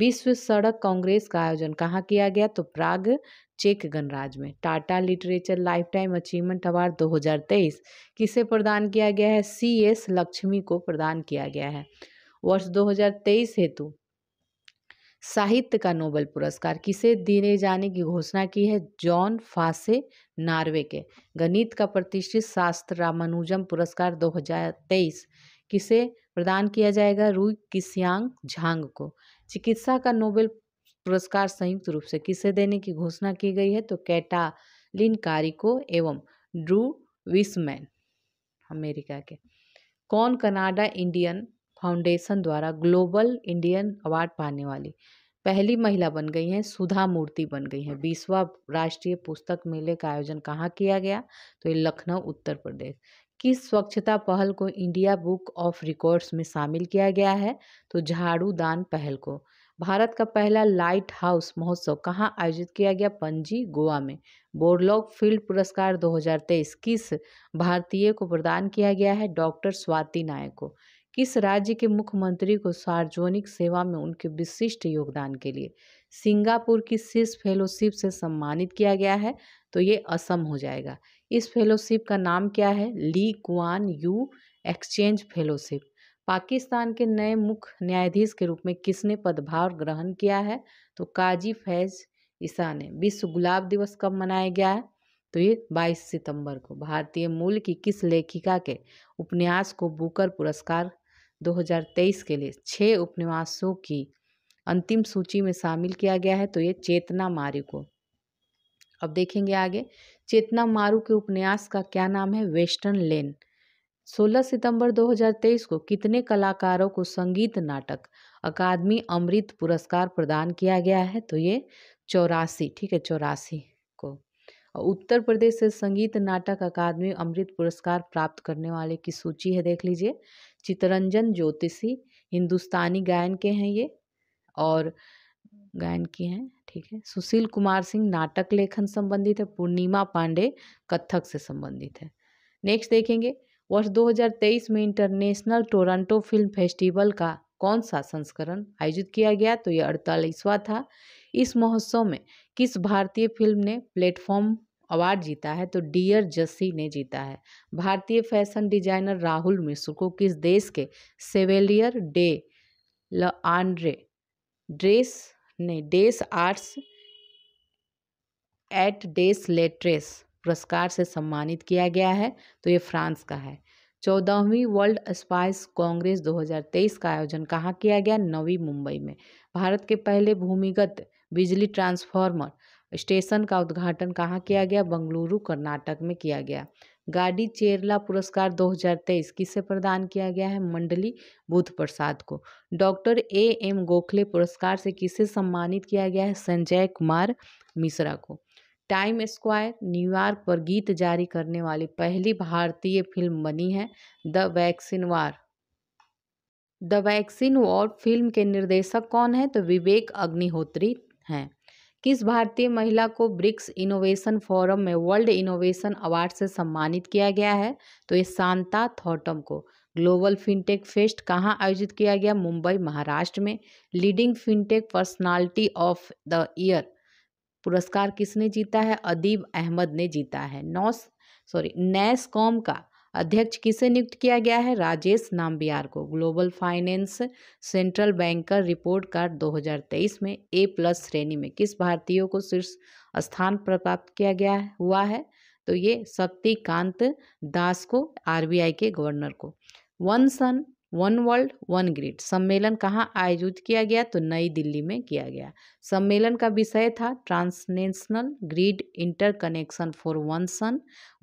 विश्व सड़क कांग्रेस का आयोजन कहाँ किया गया तो प्राग चेक गणराज्य में Tata literature life time achievement award 2023 किसे प्रदान किया गया है सी एस लक्ष्मी को प्रदान किया गया है वर्ष 2023 हेतु साहित्य का नोबेल पुरस्कार किसे दिए जाने की घोषणा की है जॉन फासे नार्वे के गणित का प्रतिष्ठित शास्त्र रामानुजम पुरस्कार 2023 किसे प्रदान किया जाएगा रुई किसियांग झांग को चिकित्सा का नोबेल पुरस्कार संयुक्त रूप से किसे देने की घोषणा की गई है तो कैटालिन कारिको एवं ड्रू विस्मैन अमेरिका के कौन कनाडा इंडियन फाउंडेशन द्वारा ग्लोबल इंडियन अवार्ड पाने वाली पहली महिला बन गई हैं सुधा मूर्ति बन गई हैं बीसवा राष्ट्रीय पुस्तक मेले का आयोजन कहाँ किया गया तो ये लखनऊ उत्तर प्रदेश किस स्वच्छता पहल को इंडिया बुक ऑफ रिकॉर्ड्स में शामिल किया गया है तो झाड़ू दान पहल को भारत का पहला लाइट हाउस महोत्सव कहाँ आयोजित किया गया पंजी गोवा में बोरलॉग फील्ड पुरस्कार 2023 किस भारतीय को प्रदान किया गया है डॉक्टर स्वाति नायक को किस राज्य के मुख्यमंत्री को सार्वजनिक सेवा में उनके विशिष्ट योगदान के लिए सिंगापुर की शीर्ष फेलोशिप से सम्मानित किया गया है तो ये असम हो जाएगा इस फेलोशिप का नाम क्या है Lee Kuan Yew exchange fellowship Pakistan के नए मुख्य न्यायाधीश के रूप में किसने पदभार ग्रहण किया है तो काजी फैज ईसा ने विश्व गुलाब दिवस कब मनाया गया है तो ये 22 सितंबर को भारतीय मूल की किस लेखिका के उपन्यास को बुकर पुरस्कार 2023 के लिए छः उपन्यासों की अंतिम सूची में शामिल किया गया है तो ये चेतना मारू को अब देखेंगे आगे चेतना मारू के उपन्यास का क्या नाम है वेस्टर्न लेन 16 सितंबर 2023 को कितने कलाकारों को संगीत नाटक अकादमी अमृत पुरस्कार प्रदान किया गया है तो ये चौरासी ठीक है चौरासी को और उत्तर प्रदेश से संगीत नाटक अकादमी अमृत पुरस्कार प्राप्त करने वाले की सूची है देख लीजिए चितरंजन ज्योतिषी हिंदुस्तानी गायन के हैं ये और गायन की हैं ठीक है सुशील कुमार सिंह नाटक लेखन संबंधित है पूर्णिमा पांडे कथक से संबंधित है नेक्स्ट देखेंगे वर्ष 2023 में इंटरनेशनल टोरंटो फिल्म फेस्टिवल का कौन सा संस्करण आयोजित किया गया तो ये अड़तालीसवा था इस महोत्सव में किस भारतीय फिल्म ने प्लेटफॉर्म अवार्ड जीता है तो डियर जस्सी ने जीता है भारतीय फैशन डिजाइनर राहुल मिश्र को किस देश के chevalier de l ordre des ने des arts et des lettres पुरस्कार से सम्मानित किया गया है तो ये फ्रांस का है चौदहवीं वर्ल्ड स्पाइस कांग्रेस 2023 का आयोजन कहाँ किया गया नवी मुंबई में भारत के पहले भूमिगत बिजली ट्रांसफार्मर स्टेशन का उद्घाटन कहाँ किया गया बंगलुरु कर्नाटक में किया गया गाड़ी चेरला पुरस्कार 2023 किसे प्रदान किया गया है मंडली बुद्ध प्रसाद को डॉक्टर ए एम गोखले पुरस्कार से किसे सम्मानित किया गया है संजय कुमार मिश्रा को टाइम स्क्वायर न्यूयॉर्क पर गीत जारी करने वाली पहली भारतीय फिल्म बनी है the vaccine war the vaccine war film के निर्देशक कौन है तो विवेक अग्निहोत्री हैं किस भारतीय महिला को ब्रिक्स इनोवेशन फोरम में वर्ल्ड इनोवेशन अवार्ड से सम्मानित किया गया है तो ये शांता थॉटम को ग्लोबल फिनटेक फेस्ट कहाँ आयोजित किया गया मुंबई महाराष्ट्र में leading fintech personality of the year पुरस्कार किसने जीता है अदीब अहमद ने जीता है नॉस सॉरी कॉम का अध्यक्ष किसे नियुक्त किया गया है राजेश नाम्बियार को global finance central banker report card 2023 में ए प्लस श्रेणी में किस भारतीयों को शीर्ष स्थान प्राप्त किया गया है हुआ है तो ये शक्तिकांत दास को आरबीआई के गवर्नर को one sun one world one grid सम्मेलन कहाँ आयोजित किया गया तो नई दिल्ली में किया गया सम्मेलन का विषय था transnational grid interconnection for one sun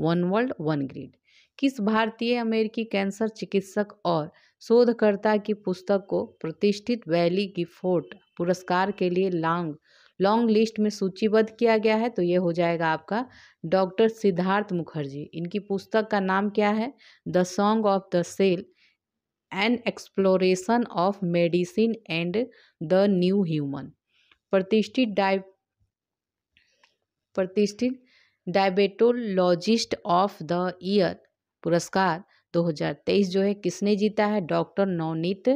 one world one grid किस भारतीय अमेरिकी कैंसर चिकित्सक और शोधकर्ता की पुस्तक को प्रतिष्ठित वैली की फोर्ट पुरस्कार के लिए लॉन्ग लॉन्ग लिस्ट में सूचीबद्ध किया गया है तो ये हो जाएगा आपका डॉक्टर सिद्धार्थ मुखर्जी इनकी पुस्तक का नाम क्या है the song of the cell an exploration of medicine and the new human प्रतिष्ठित डाय प्रतिष्ठित डायबेटोलॉजिस्ट ऑफ द ईयर पुरस्कार 2023 जो है किसने जीता है डॉक्टर नवनीत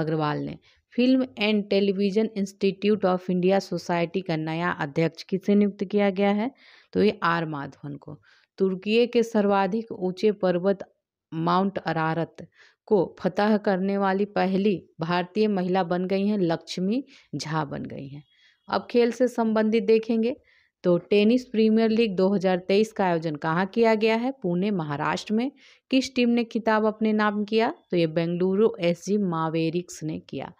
अग्रवाल ने film and television institute of India society का नया अध्यक्ष किसे नियुक्त किया गया है तो ये आर माधवन को तुर्की के सर्वाधिक ऊंचे पर्वत माउंट अरारत को फतह करने वाली पहली भारतीय महिला बन गई हैं लक्ष्मी झा बन गई हैं अब खेल से संबंधित देखेंगे तो टेनिस प्रीमियर लीग 2023 का आयोजन कहाँ किया गया है पुणे महाराष्ट्र में किस टीम ने खिताब अपने नाम किया तो ये बेंगलुरु एस जी मावेरिक्स ने किया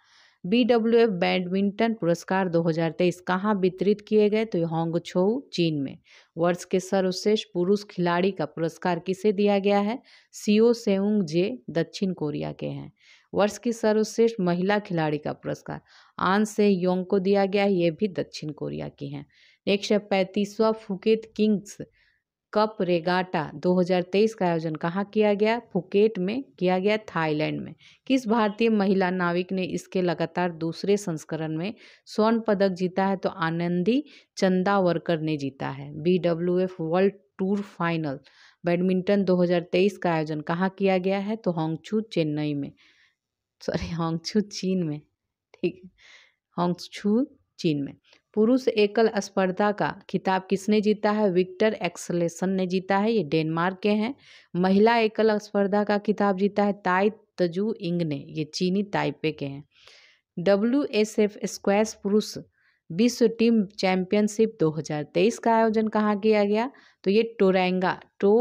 बी डब्ल्यू एफ बैडमिंटन पुरस्कार 2023 कहाँ वितरित किए गए तो छो चीन में वर्ष के सर्वश्रेष्ठ पुरुष खिलाड़ी का पुरस्कार किसे दिया गया है सीओ सेउंग जे दक्षिण कोरिया के हैं वर्ष की सर्वश्रेष्ठ महिला खिलाड़ी का पुरस्कार आन से योंग को दिया गया है ये भी दक्षिण कोरिया की हैं एक सौ पैंतीसवा फुकेत किंग्स कप रेगाटा 2023 का आयोजन कहाँ किया गया फुकेट में किया गया थाईलैंड में किस भारतीय महिला नाविक ने इसके लगातार दूसरे संस्करण में स्वर्ण पदक जीता है तो आनंदी चंदावरकर ने जीता है B W F world tour final badminton 2023 का आयोजन कहाँ किया गया है तो हांगछू चेन्नई में सॉरी होंगचू चीन में ठीक है होंगचू चीन में पुरुष एकल स्पर्धा का खिताब किसने जीता है विक्टर एक्सलेसन ने जीता है ये डेनमार्क के हैं महिला एकल स्पर्धा का खिताब जीता है ताई तजू इंग ने ये चीनी ताइपे के हैं डब्ल्यू एस एफ स्क्वैश पुरुष विश्व टीम चैंपियनशिप 2023 का आयोजन कहाँ किया गया तो ये टोरेंगा टो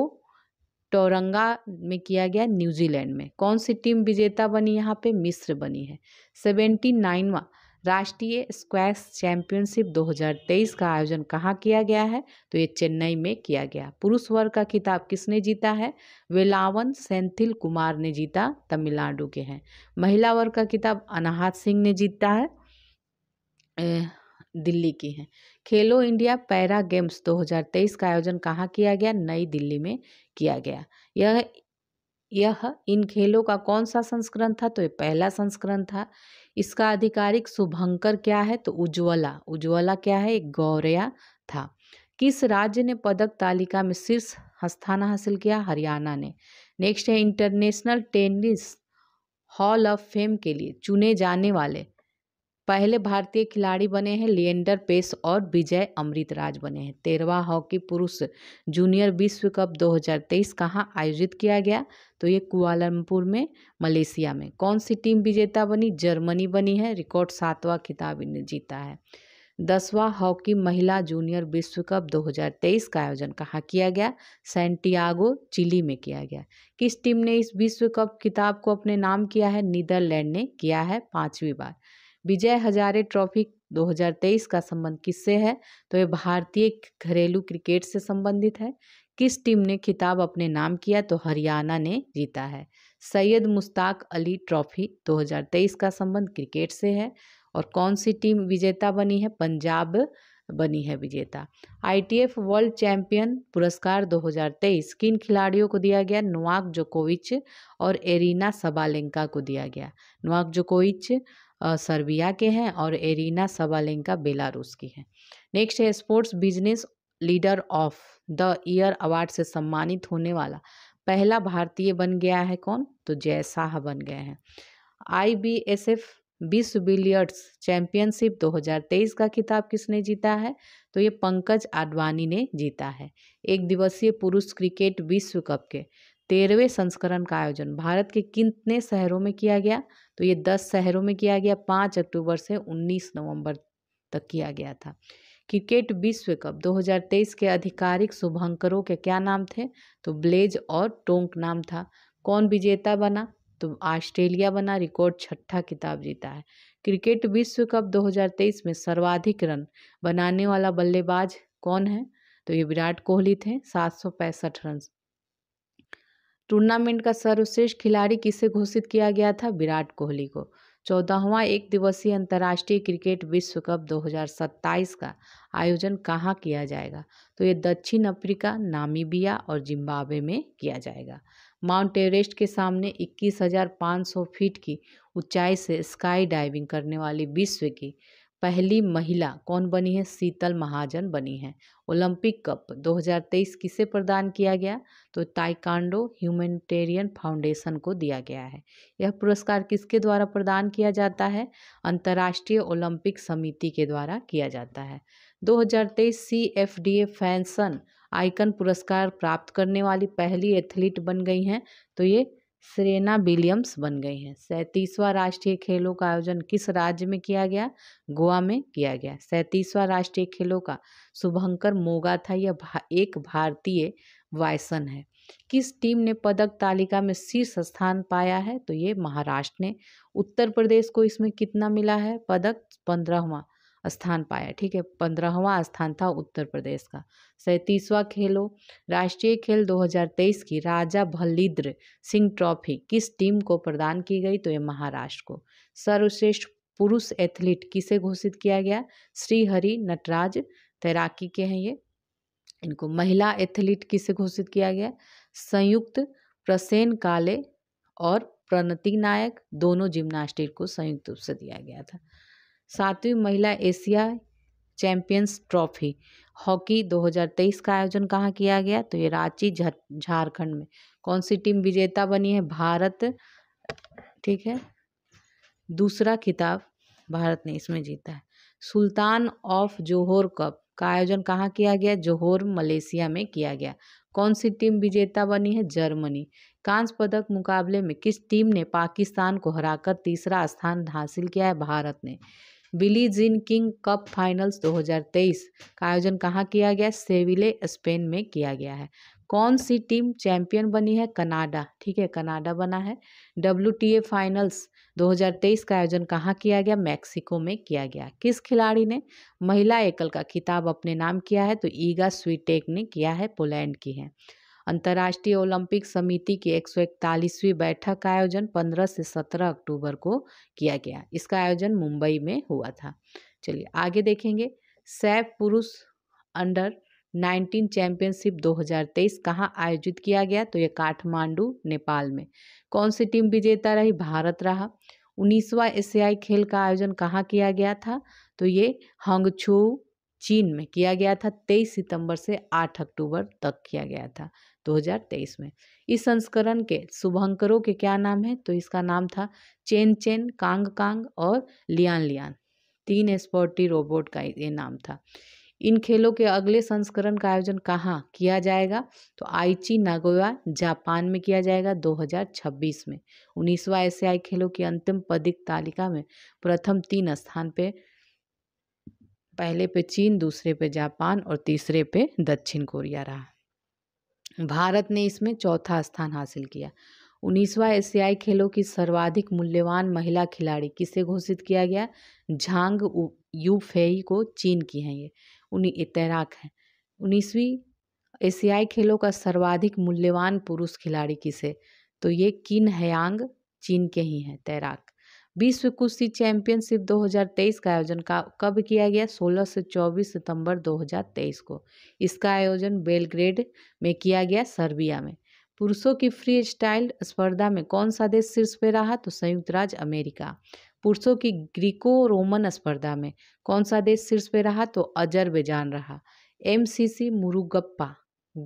टोरंगा में किया गया न्यूजीलैंड में कौन सी टीम विजेता बनी यहाँ पे मिस्र बनी है सेवेंटी नाइनवा राष्ट्रीय स्क्वैश चैंपियनशिप 2023 का आयोजन कहाँ किया गया है तो ये चेन्नई में किया गया पुरुष वर्ग का खिताब किसने जीता है वेलावन सेंथिल कुमार ने जीता तमिलनाडु के हैं महिला वर्ग का खिताब अनाहत सिंह ने जीता है ए, दिल्ली की हैं खेलो इंडिया पैरा गेम्स 2023 का आयोजन कहाँ किया गया नई दिल्ली में किया गया यह यह इन खेलों का कौन सा संस्करण था तो ये पहला संस्करण था इसका आधिकारिक शुभंकर क्या है तो उज्ज्वला उज्ज्वला क्या है एक गौरया था किस राज्य ने पदक तालिका में शीर्ष स्थान हासिल किया हरियाणा ने नेक्स्ट है international tennis hall of fame के लिए चुने जाने वाले पहले भारतीय खिलाड़ी बने हैं लिएंडर पेस और विजय अमृतराज बने हैं तेरहवा हॉकी पुरुष जूनियर विश्व कप 2023 कहाँ आयोजित किया गया तो ये कुआलमपुर में मलेशिया में कौन सी टीम विजेता बनी जर्मनी बनी है रिकॉर्ड सातवां खिताब इन्हें जीता है दसवां हॉकी महिला जूनियर विश्व कप 2023 का आयोजन कहाँ किया गया सेंटियागो चिली में किया गया किस टीम ने इस विश्व कप किताब को अपने नाम किया है नीदरलैंड ने किया है पाँचवीं बार विजय हजारे ट्रॉफी 2023 का संबंध किससे है तो ये भारतीय घरेलू क्रिकेट से संबंधित है किस टीम ने खिताब अपने नाम किया तो हरियाणा ने जीता है सैयद मुश्ताक अली ट्रॉफी 2023 का संबंध क्रिकेट से है और कौन सी टीम विजेता बनी है पंजाब बनी है विजेता आईटीएफ वर्ल्ड चैंपियन पुरस्कार 2023 किन खिलाड़ियों को दिया गया नोवाक जोकोविच और एरिना सबालेंका को दिया गया नोवाक जोकोविच सर्बिया के हैं और एरिना सबालेंका बेलारूस की है नेक्स्ट है sports business leader of the year award से सम्मानित होने वाला पहला भारतीय बन गया है कौन तो जय शाह बन गए हैं आई बी एस एफ विश्व बिलियर्ड्स चैंपियनशिप 2023 का खिताब किसने जीता है तो ये पंकज आडवाणी ने जीता है एक दिवसीय पुरुष क्रिकेट विश्व कप के तेरहवें संस्करण का आयोजन भारत के कितने शहरों में किया गया तो ये दस शहरों में किया गया पाँच अक्टूबर से उन्नीस नवंबर तक किया गया था क्रिकेट विश्व कप 2023 के आधिकारिक शुभंकरों के क्या नाम थे तो ब्लेज और टोंक नाम था कौन विजेता बना तो ऑस्ट्रेलिया बना रिकॉर्ड छठा किताब जीता है क्रिकेट विश्व कप 2023 में सर्वाधिक रन बनाने वाला बल्लेबाज कौन है तो ये विराट कोहली थे सात रन टूर्नामेंट का सर्वश्रेष्ठ खिलाड़ी किसे घोषित किया गया था विराट कोहली को चौदहवा एक दिवसीय अंतर्राष्ट्रीय क्रिकेट विश्व कप 2027 का आयोजन कहाँ किया जाएगा तो ये दक्षिण अफ्रीका नामीबिया और जिम्बाब्वे में किया जाएगा माउंट एवरेस्ट के सामने 21,500 फीट की ऊंचाई से स्काई डाइविंग करने वाली विश्व की पहली महिला कौन बनी है शीतल महाजन बनी है ओलंपिक कप 2023 किसे प्रदान किया गया तो ताइकांडो ह्यूमेटेरियन फाउंडेशन को दिया गया है यह पुरस्कार किसके द्वारा प्रदान किया जाता है अंतर्राष्ट्रीय ओलंपिक समिति के द्वारा किया जाता है 2023 सीएफडीए फैंसन आइकन पुरस्कार प्राप्त करने वाली पहली एथलीट बन गई हैं तो ये सेरेना विलियम्स बन गई हैं सैंतीसवां राष्ट्रीय खेलों का आयोजन किस राज्य में किया गया गोवा में किया गया सैंतीसवां राष्ट्रीय खेलों का शुभंकर मोगा था यह भा, एक भारतीय वायसन है किस टीम ने पदक तालिका में शीर्ष स्थान पाया है तो ये महाराष्ट्र ने उत्तर प्रदेश को इसमें कितना मिला है पदक पंद्रहवा स्थान पाया ठीक है पंद्रहवा स्थान था उत्तर प्रदेश का सैंतीसवा खेलो राष्ट्रीय खेल 2023 की राजा भल्लिद्र सिंह ट्रॉफी किस टीम को प्रदान की गई तो ये महाराष्ट्र को सर्वश्रेष्ठ पुरुष एथलीट किसे घोषित किया गया श्रीहरि नटराज तैराकी के हैं ये इनको महिला एथलीट किसे घोषित किया गया संयुक्त प्रसेन काले और प्रणति नायक दोनों जिम्नास्टिक को संयुक्त रूप से दिया गया था सातवीं महिला एशिया चैंपियंस ट्रॉफी हॉकी 2023 का आयोजन कहाँ किया गया तो ये रांची झारखंड में कौन सी टीम विजेता बनी है भारत ठीक है दूसरा खिताब भारत ने इसमें जीता है सुल्तान ऑफ जोहोर कप का आयोजन कहाँ किया गया जोहोर मलेशिया में किया गया कौन सी टीम विजेता बनी है जर्मनी कांस पदक मुकाबले में किस टीम ने पाकिस्तान को हराकर तीसरा स्थान हासिल किया है भारत ने Billie Jean King cup finals 2023 का आयोजन कहाँ किया गया सेविले स्पेन में किया गया है कौन सी टीम चैंपियन बनी है कनाडा ठीक है कनाडा बना है डब्ल्यू टी ए फाइनल्स 2023 का आयोजन कहाँ किया गया मैक्सिको में किया गया किस खिलाड़ी ने महिला एकल का खिताब अपने नाम किया है तो ईगा स्वीटेक ने किया है पोलैंड की है अंतर्राष्ट्रीय ओलंपिक समिति की एक बैठक का आयोजन 15 से 17 अक्टूबर को किया गया इसका आयोजन मुंबई में हुआ था चलिए आगे देखेंगे सैफ पुरुष अंडर नाइनटीन चैंपियनशिप 2023 कहाँ आयोजित किया गया तो ये काठमांडू नेपाल में कौन सी टीम विजेता रही भारत रहा उन्नीसवा एशियाई खेल का आयोजन कहाँ किया गया था तो ये हंगछू चीन में किया गया था 23 सितंबर से 8 अक्टूबर तक किया गया था 2023 में इस संस्करण के शुभंकरों के क्या नाम है तो इसका नाम था चेन चेन कांग कांग और लियान लियान तीन स्पोर्टी रोबोट का ये नाम था इन खेलों के अगले संस्करण का आयोजन कहाँ किया जाएगा तो आइची नागोया जापान में किया जाएगा 2026 में उन्नीसवा एशियाई खेलों की अंतिम पदक तालिका में प्रथम तीन स्थान पे पहले पे चीन दूसरे पे जापान और तीसरे पे दक्षिण कोरिया रहा भारत ने इसमें चौथा स्थान हासिल किया उन्नीसवा एशियाई खेलों की सर्वाधिक मूल्यवान महिला खिलाड़ी किसे घोषित किया गया झांग फेई को चीन की हैं ये उन्हीं तैराक हैं उन्नीसवीं एशियाई खेलों का सर्वाधिक मूल्यवान पुरुष खिलाड़ी किसे तो ये किन हयांग चीन के ही हैं तैराक विश्व कुश्ती चैंपियनशिप 2023 का आयोजन का कब किया गया 16 से 24 सितंबर 2023 को इसका आयोजन बेलग्रेड में किया गया सर्बिया में पुरुषों की फ्री स्टाइल स्पर्धा में कौन सा देश शीर्ष पे रहा तो संयुक्त राज्य अमेरिका पुरुषों की ग्रीको रोमन स्पर्धा में कौन सा देश शीर्ष पे रहा तो अजरबैजान रहा MCC Murugappa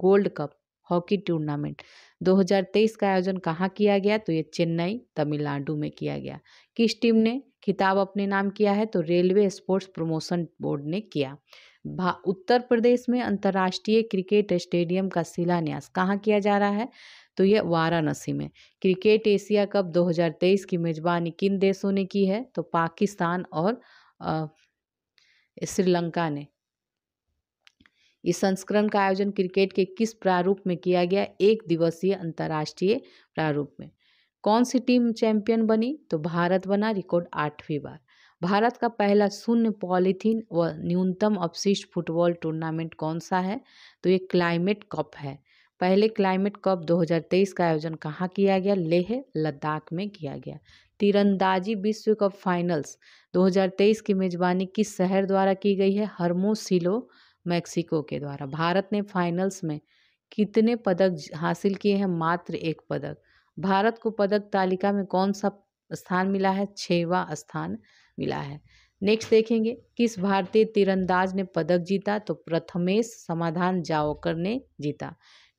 gold cup hockey tournament 2023 का आयोजन कहाँ किया गया तो ये चेन्नई तमिलनाडु में किया गया किस टीम ने खिताब अपने नाम किया है तो रेलवे स्पोर्ट्स प्रमोशन बोर्ड ने किया उत्तर प्रदेश में अंतर्राष्ट्रीय क्रिकेट स्टेडियम का शिलान्यास कहाँ किया जा रहा है तो ये वाराणसी में क्रिकेट एशिया कप 2023 की मेज़बानी किन देशों ने की है तो पाकिस्तान और श्रीलंका ने इस संस्करण का आयोजन क्रिकेट के किस प्रारूप में किया गया एक दिवसीय अंतर्राष्ट्रीय प्रारूप में कौन सी टीम चैंपियन बनी तो भारत बना रिकॉर्ड आठवीं बार भारत का पहला शून्य पॉलीथीन व न्यूनतम अपशिष्ट फुटबॉल टूर्नामेंट कौन सा है तो ये क्लाइमेट कप है पहले क्लाइमेट कप 2023 का आयोजन कहाँ किया गया लेह लद्दाख में किया गया तीरंदाजी विश्व कप फाइनल्स 2023 की मेजबानी किस शहर द्वारा की गई है हरमोसिलो मैक्सिको के द्वारा भारत ने फाइनल्स में कितने पदक हासिल किए हैं मात्र एक पदक भारत को पदक तालिका में कौन सा स्थान मिला है छवा स्थान मिला है नेक्स्ट देखेंगे किस भारतीय तीरंदाज ने पदक जीता तो प्रथमेश समाधान जावकर ने जीता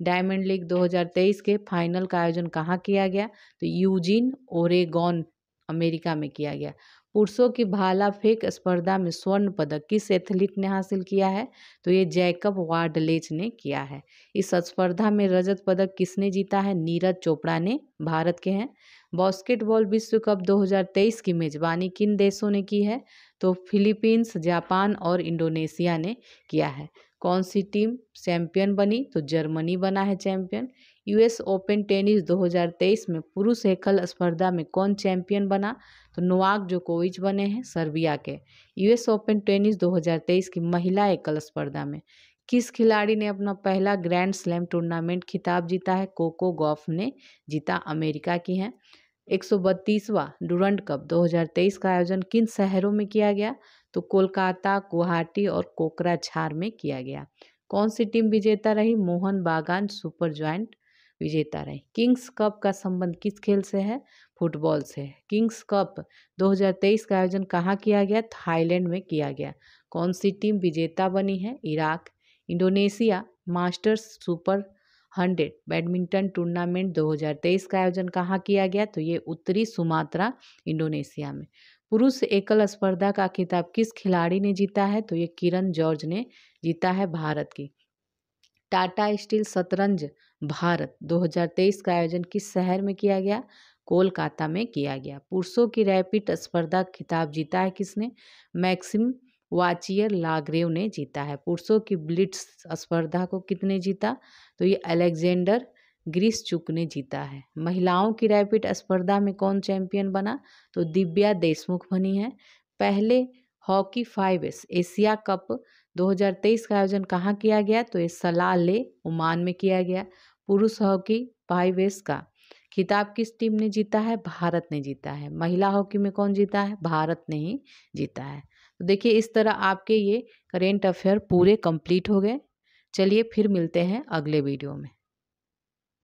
डायमंड लीग 2023 के फाइनल का आयोजन कहाँ किया गया तो यूजिन ओरेगॉन अमेरिका में किया गया पुरुषों की भाला फेंक स्पर्धा में स्वर्ण पदक किस एथलीट ने हासिल किया है तो ये जैकब वार्डलेज ने किया है इस स्पर्धा में रजत पदक किसने जीता है नीरज चोपड़ा ने भारत के हैं बास्केटबॉल विश्व कप 2023 की मेजबानी किन देशों ने की है तो फिलीपींस जापान और इंडोनेशिया ने किया है कौन सी टीम चैंपियन बनी तो जर्मनी बना है चैंपियन यूएस ओपन टेनिस 2023 में पुरुष एकल स्पर्धा में कौन चैंपियन बना तो नोवाक जोकोविच बने हैं सर्बिया के यूएस ओपन टेनिस 2023 की महिला एकल स्पर्धा में किस खिलाड़ी ने अपना पहला ग्रैंड स्लैम टूर्नामेंट खिताब जीता है कोको गॉफ ने जीता अमेरिका की है एक सौ बत्तीसवा डूरंड कप 2023 का आयोजन किन शहरों में किया गया तो कोलकाता गुवाहाटी और कोकराझार में किया गया कौन सी टीम विजेता रही मोहन बागान सुपर ज्वाइंट विजेता रही किंग्स कप का संबंध किस खेल से है फुटबॉल से है किंग्स कप 2023 का आयोजन कहाँ किया गया थाईलैंड में किया गया कौन सी टीम विजेता बनी है Iraq Indonesia masters super hundred badminton tournament 2023 का आयोजन कहाँ किया गया तो ये उत्तरी सुमात्रा इंडोनेशिया में पुरुष एकल स्पर्धा का खिताब किस खिलाड़ी ने जीता है तो ये किरण जॉर्ज ने जीता है भारत की टाटा स्टील शतरंज भारत 2023 का आयोजन किस शहर में किया गया कोलकाता में किया गया पुरुषों की रैपिड स्पर्धा खिताब जीता है किसने मैक्सिम वाचियर लागरेव ने जीता है पुरुषों की ब्लिट्स स्पर्धा को कितने जीता तो ये अलेक्जेंडर ग्रीस चुक ने जीता है महिलाओं की रैपिड स्पर्धा में कौन चैंपियन बना तो दिव्या देशमुख बनी है पहले हॉकी फाइव एशिया कप 2023 का आयोजन कहाँ किया गया तो ये सलाले ओमान में किया गया पुरुष हॉकी फाइव एस का खिताब किस टीम ने जीता है भारत ने जीता है महिला हॉकी में कौन जीता है भारत ने ही जीता है तो देखिए इस तरह आपके ये करेंट अफेयर पूरे कंप्लीट हो गए चलिए फिर मिलते हैं अगले वीडियो में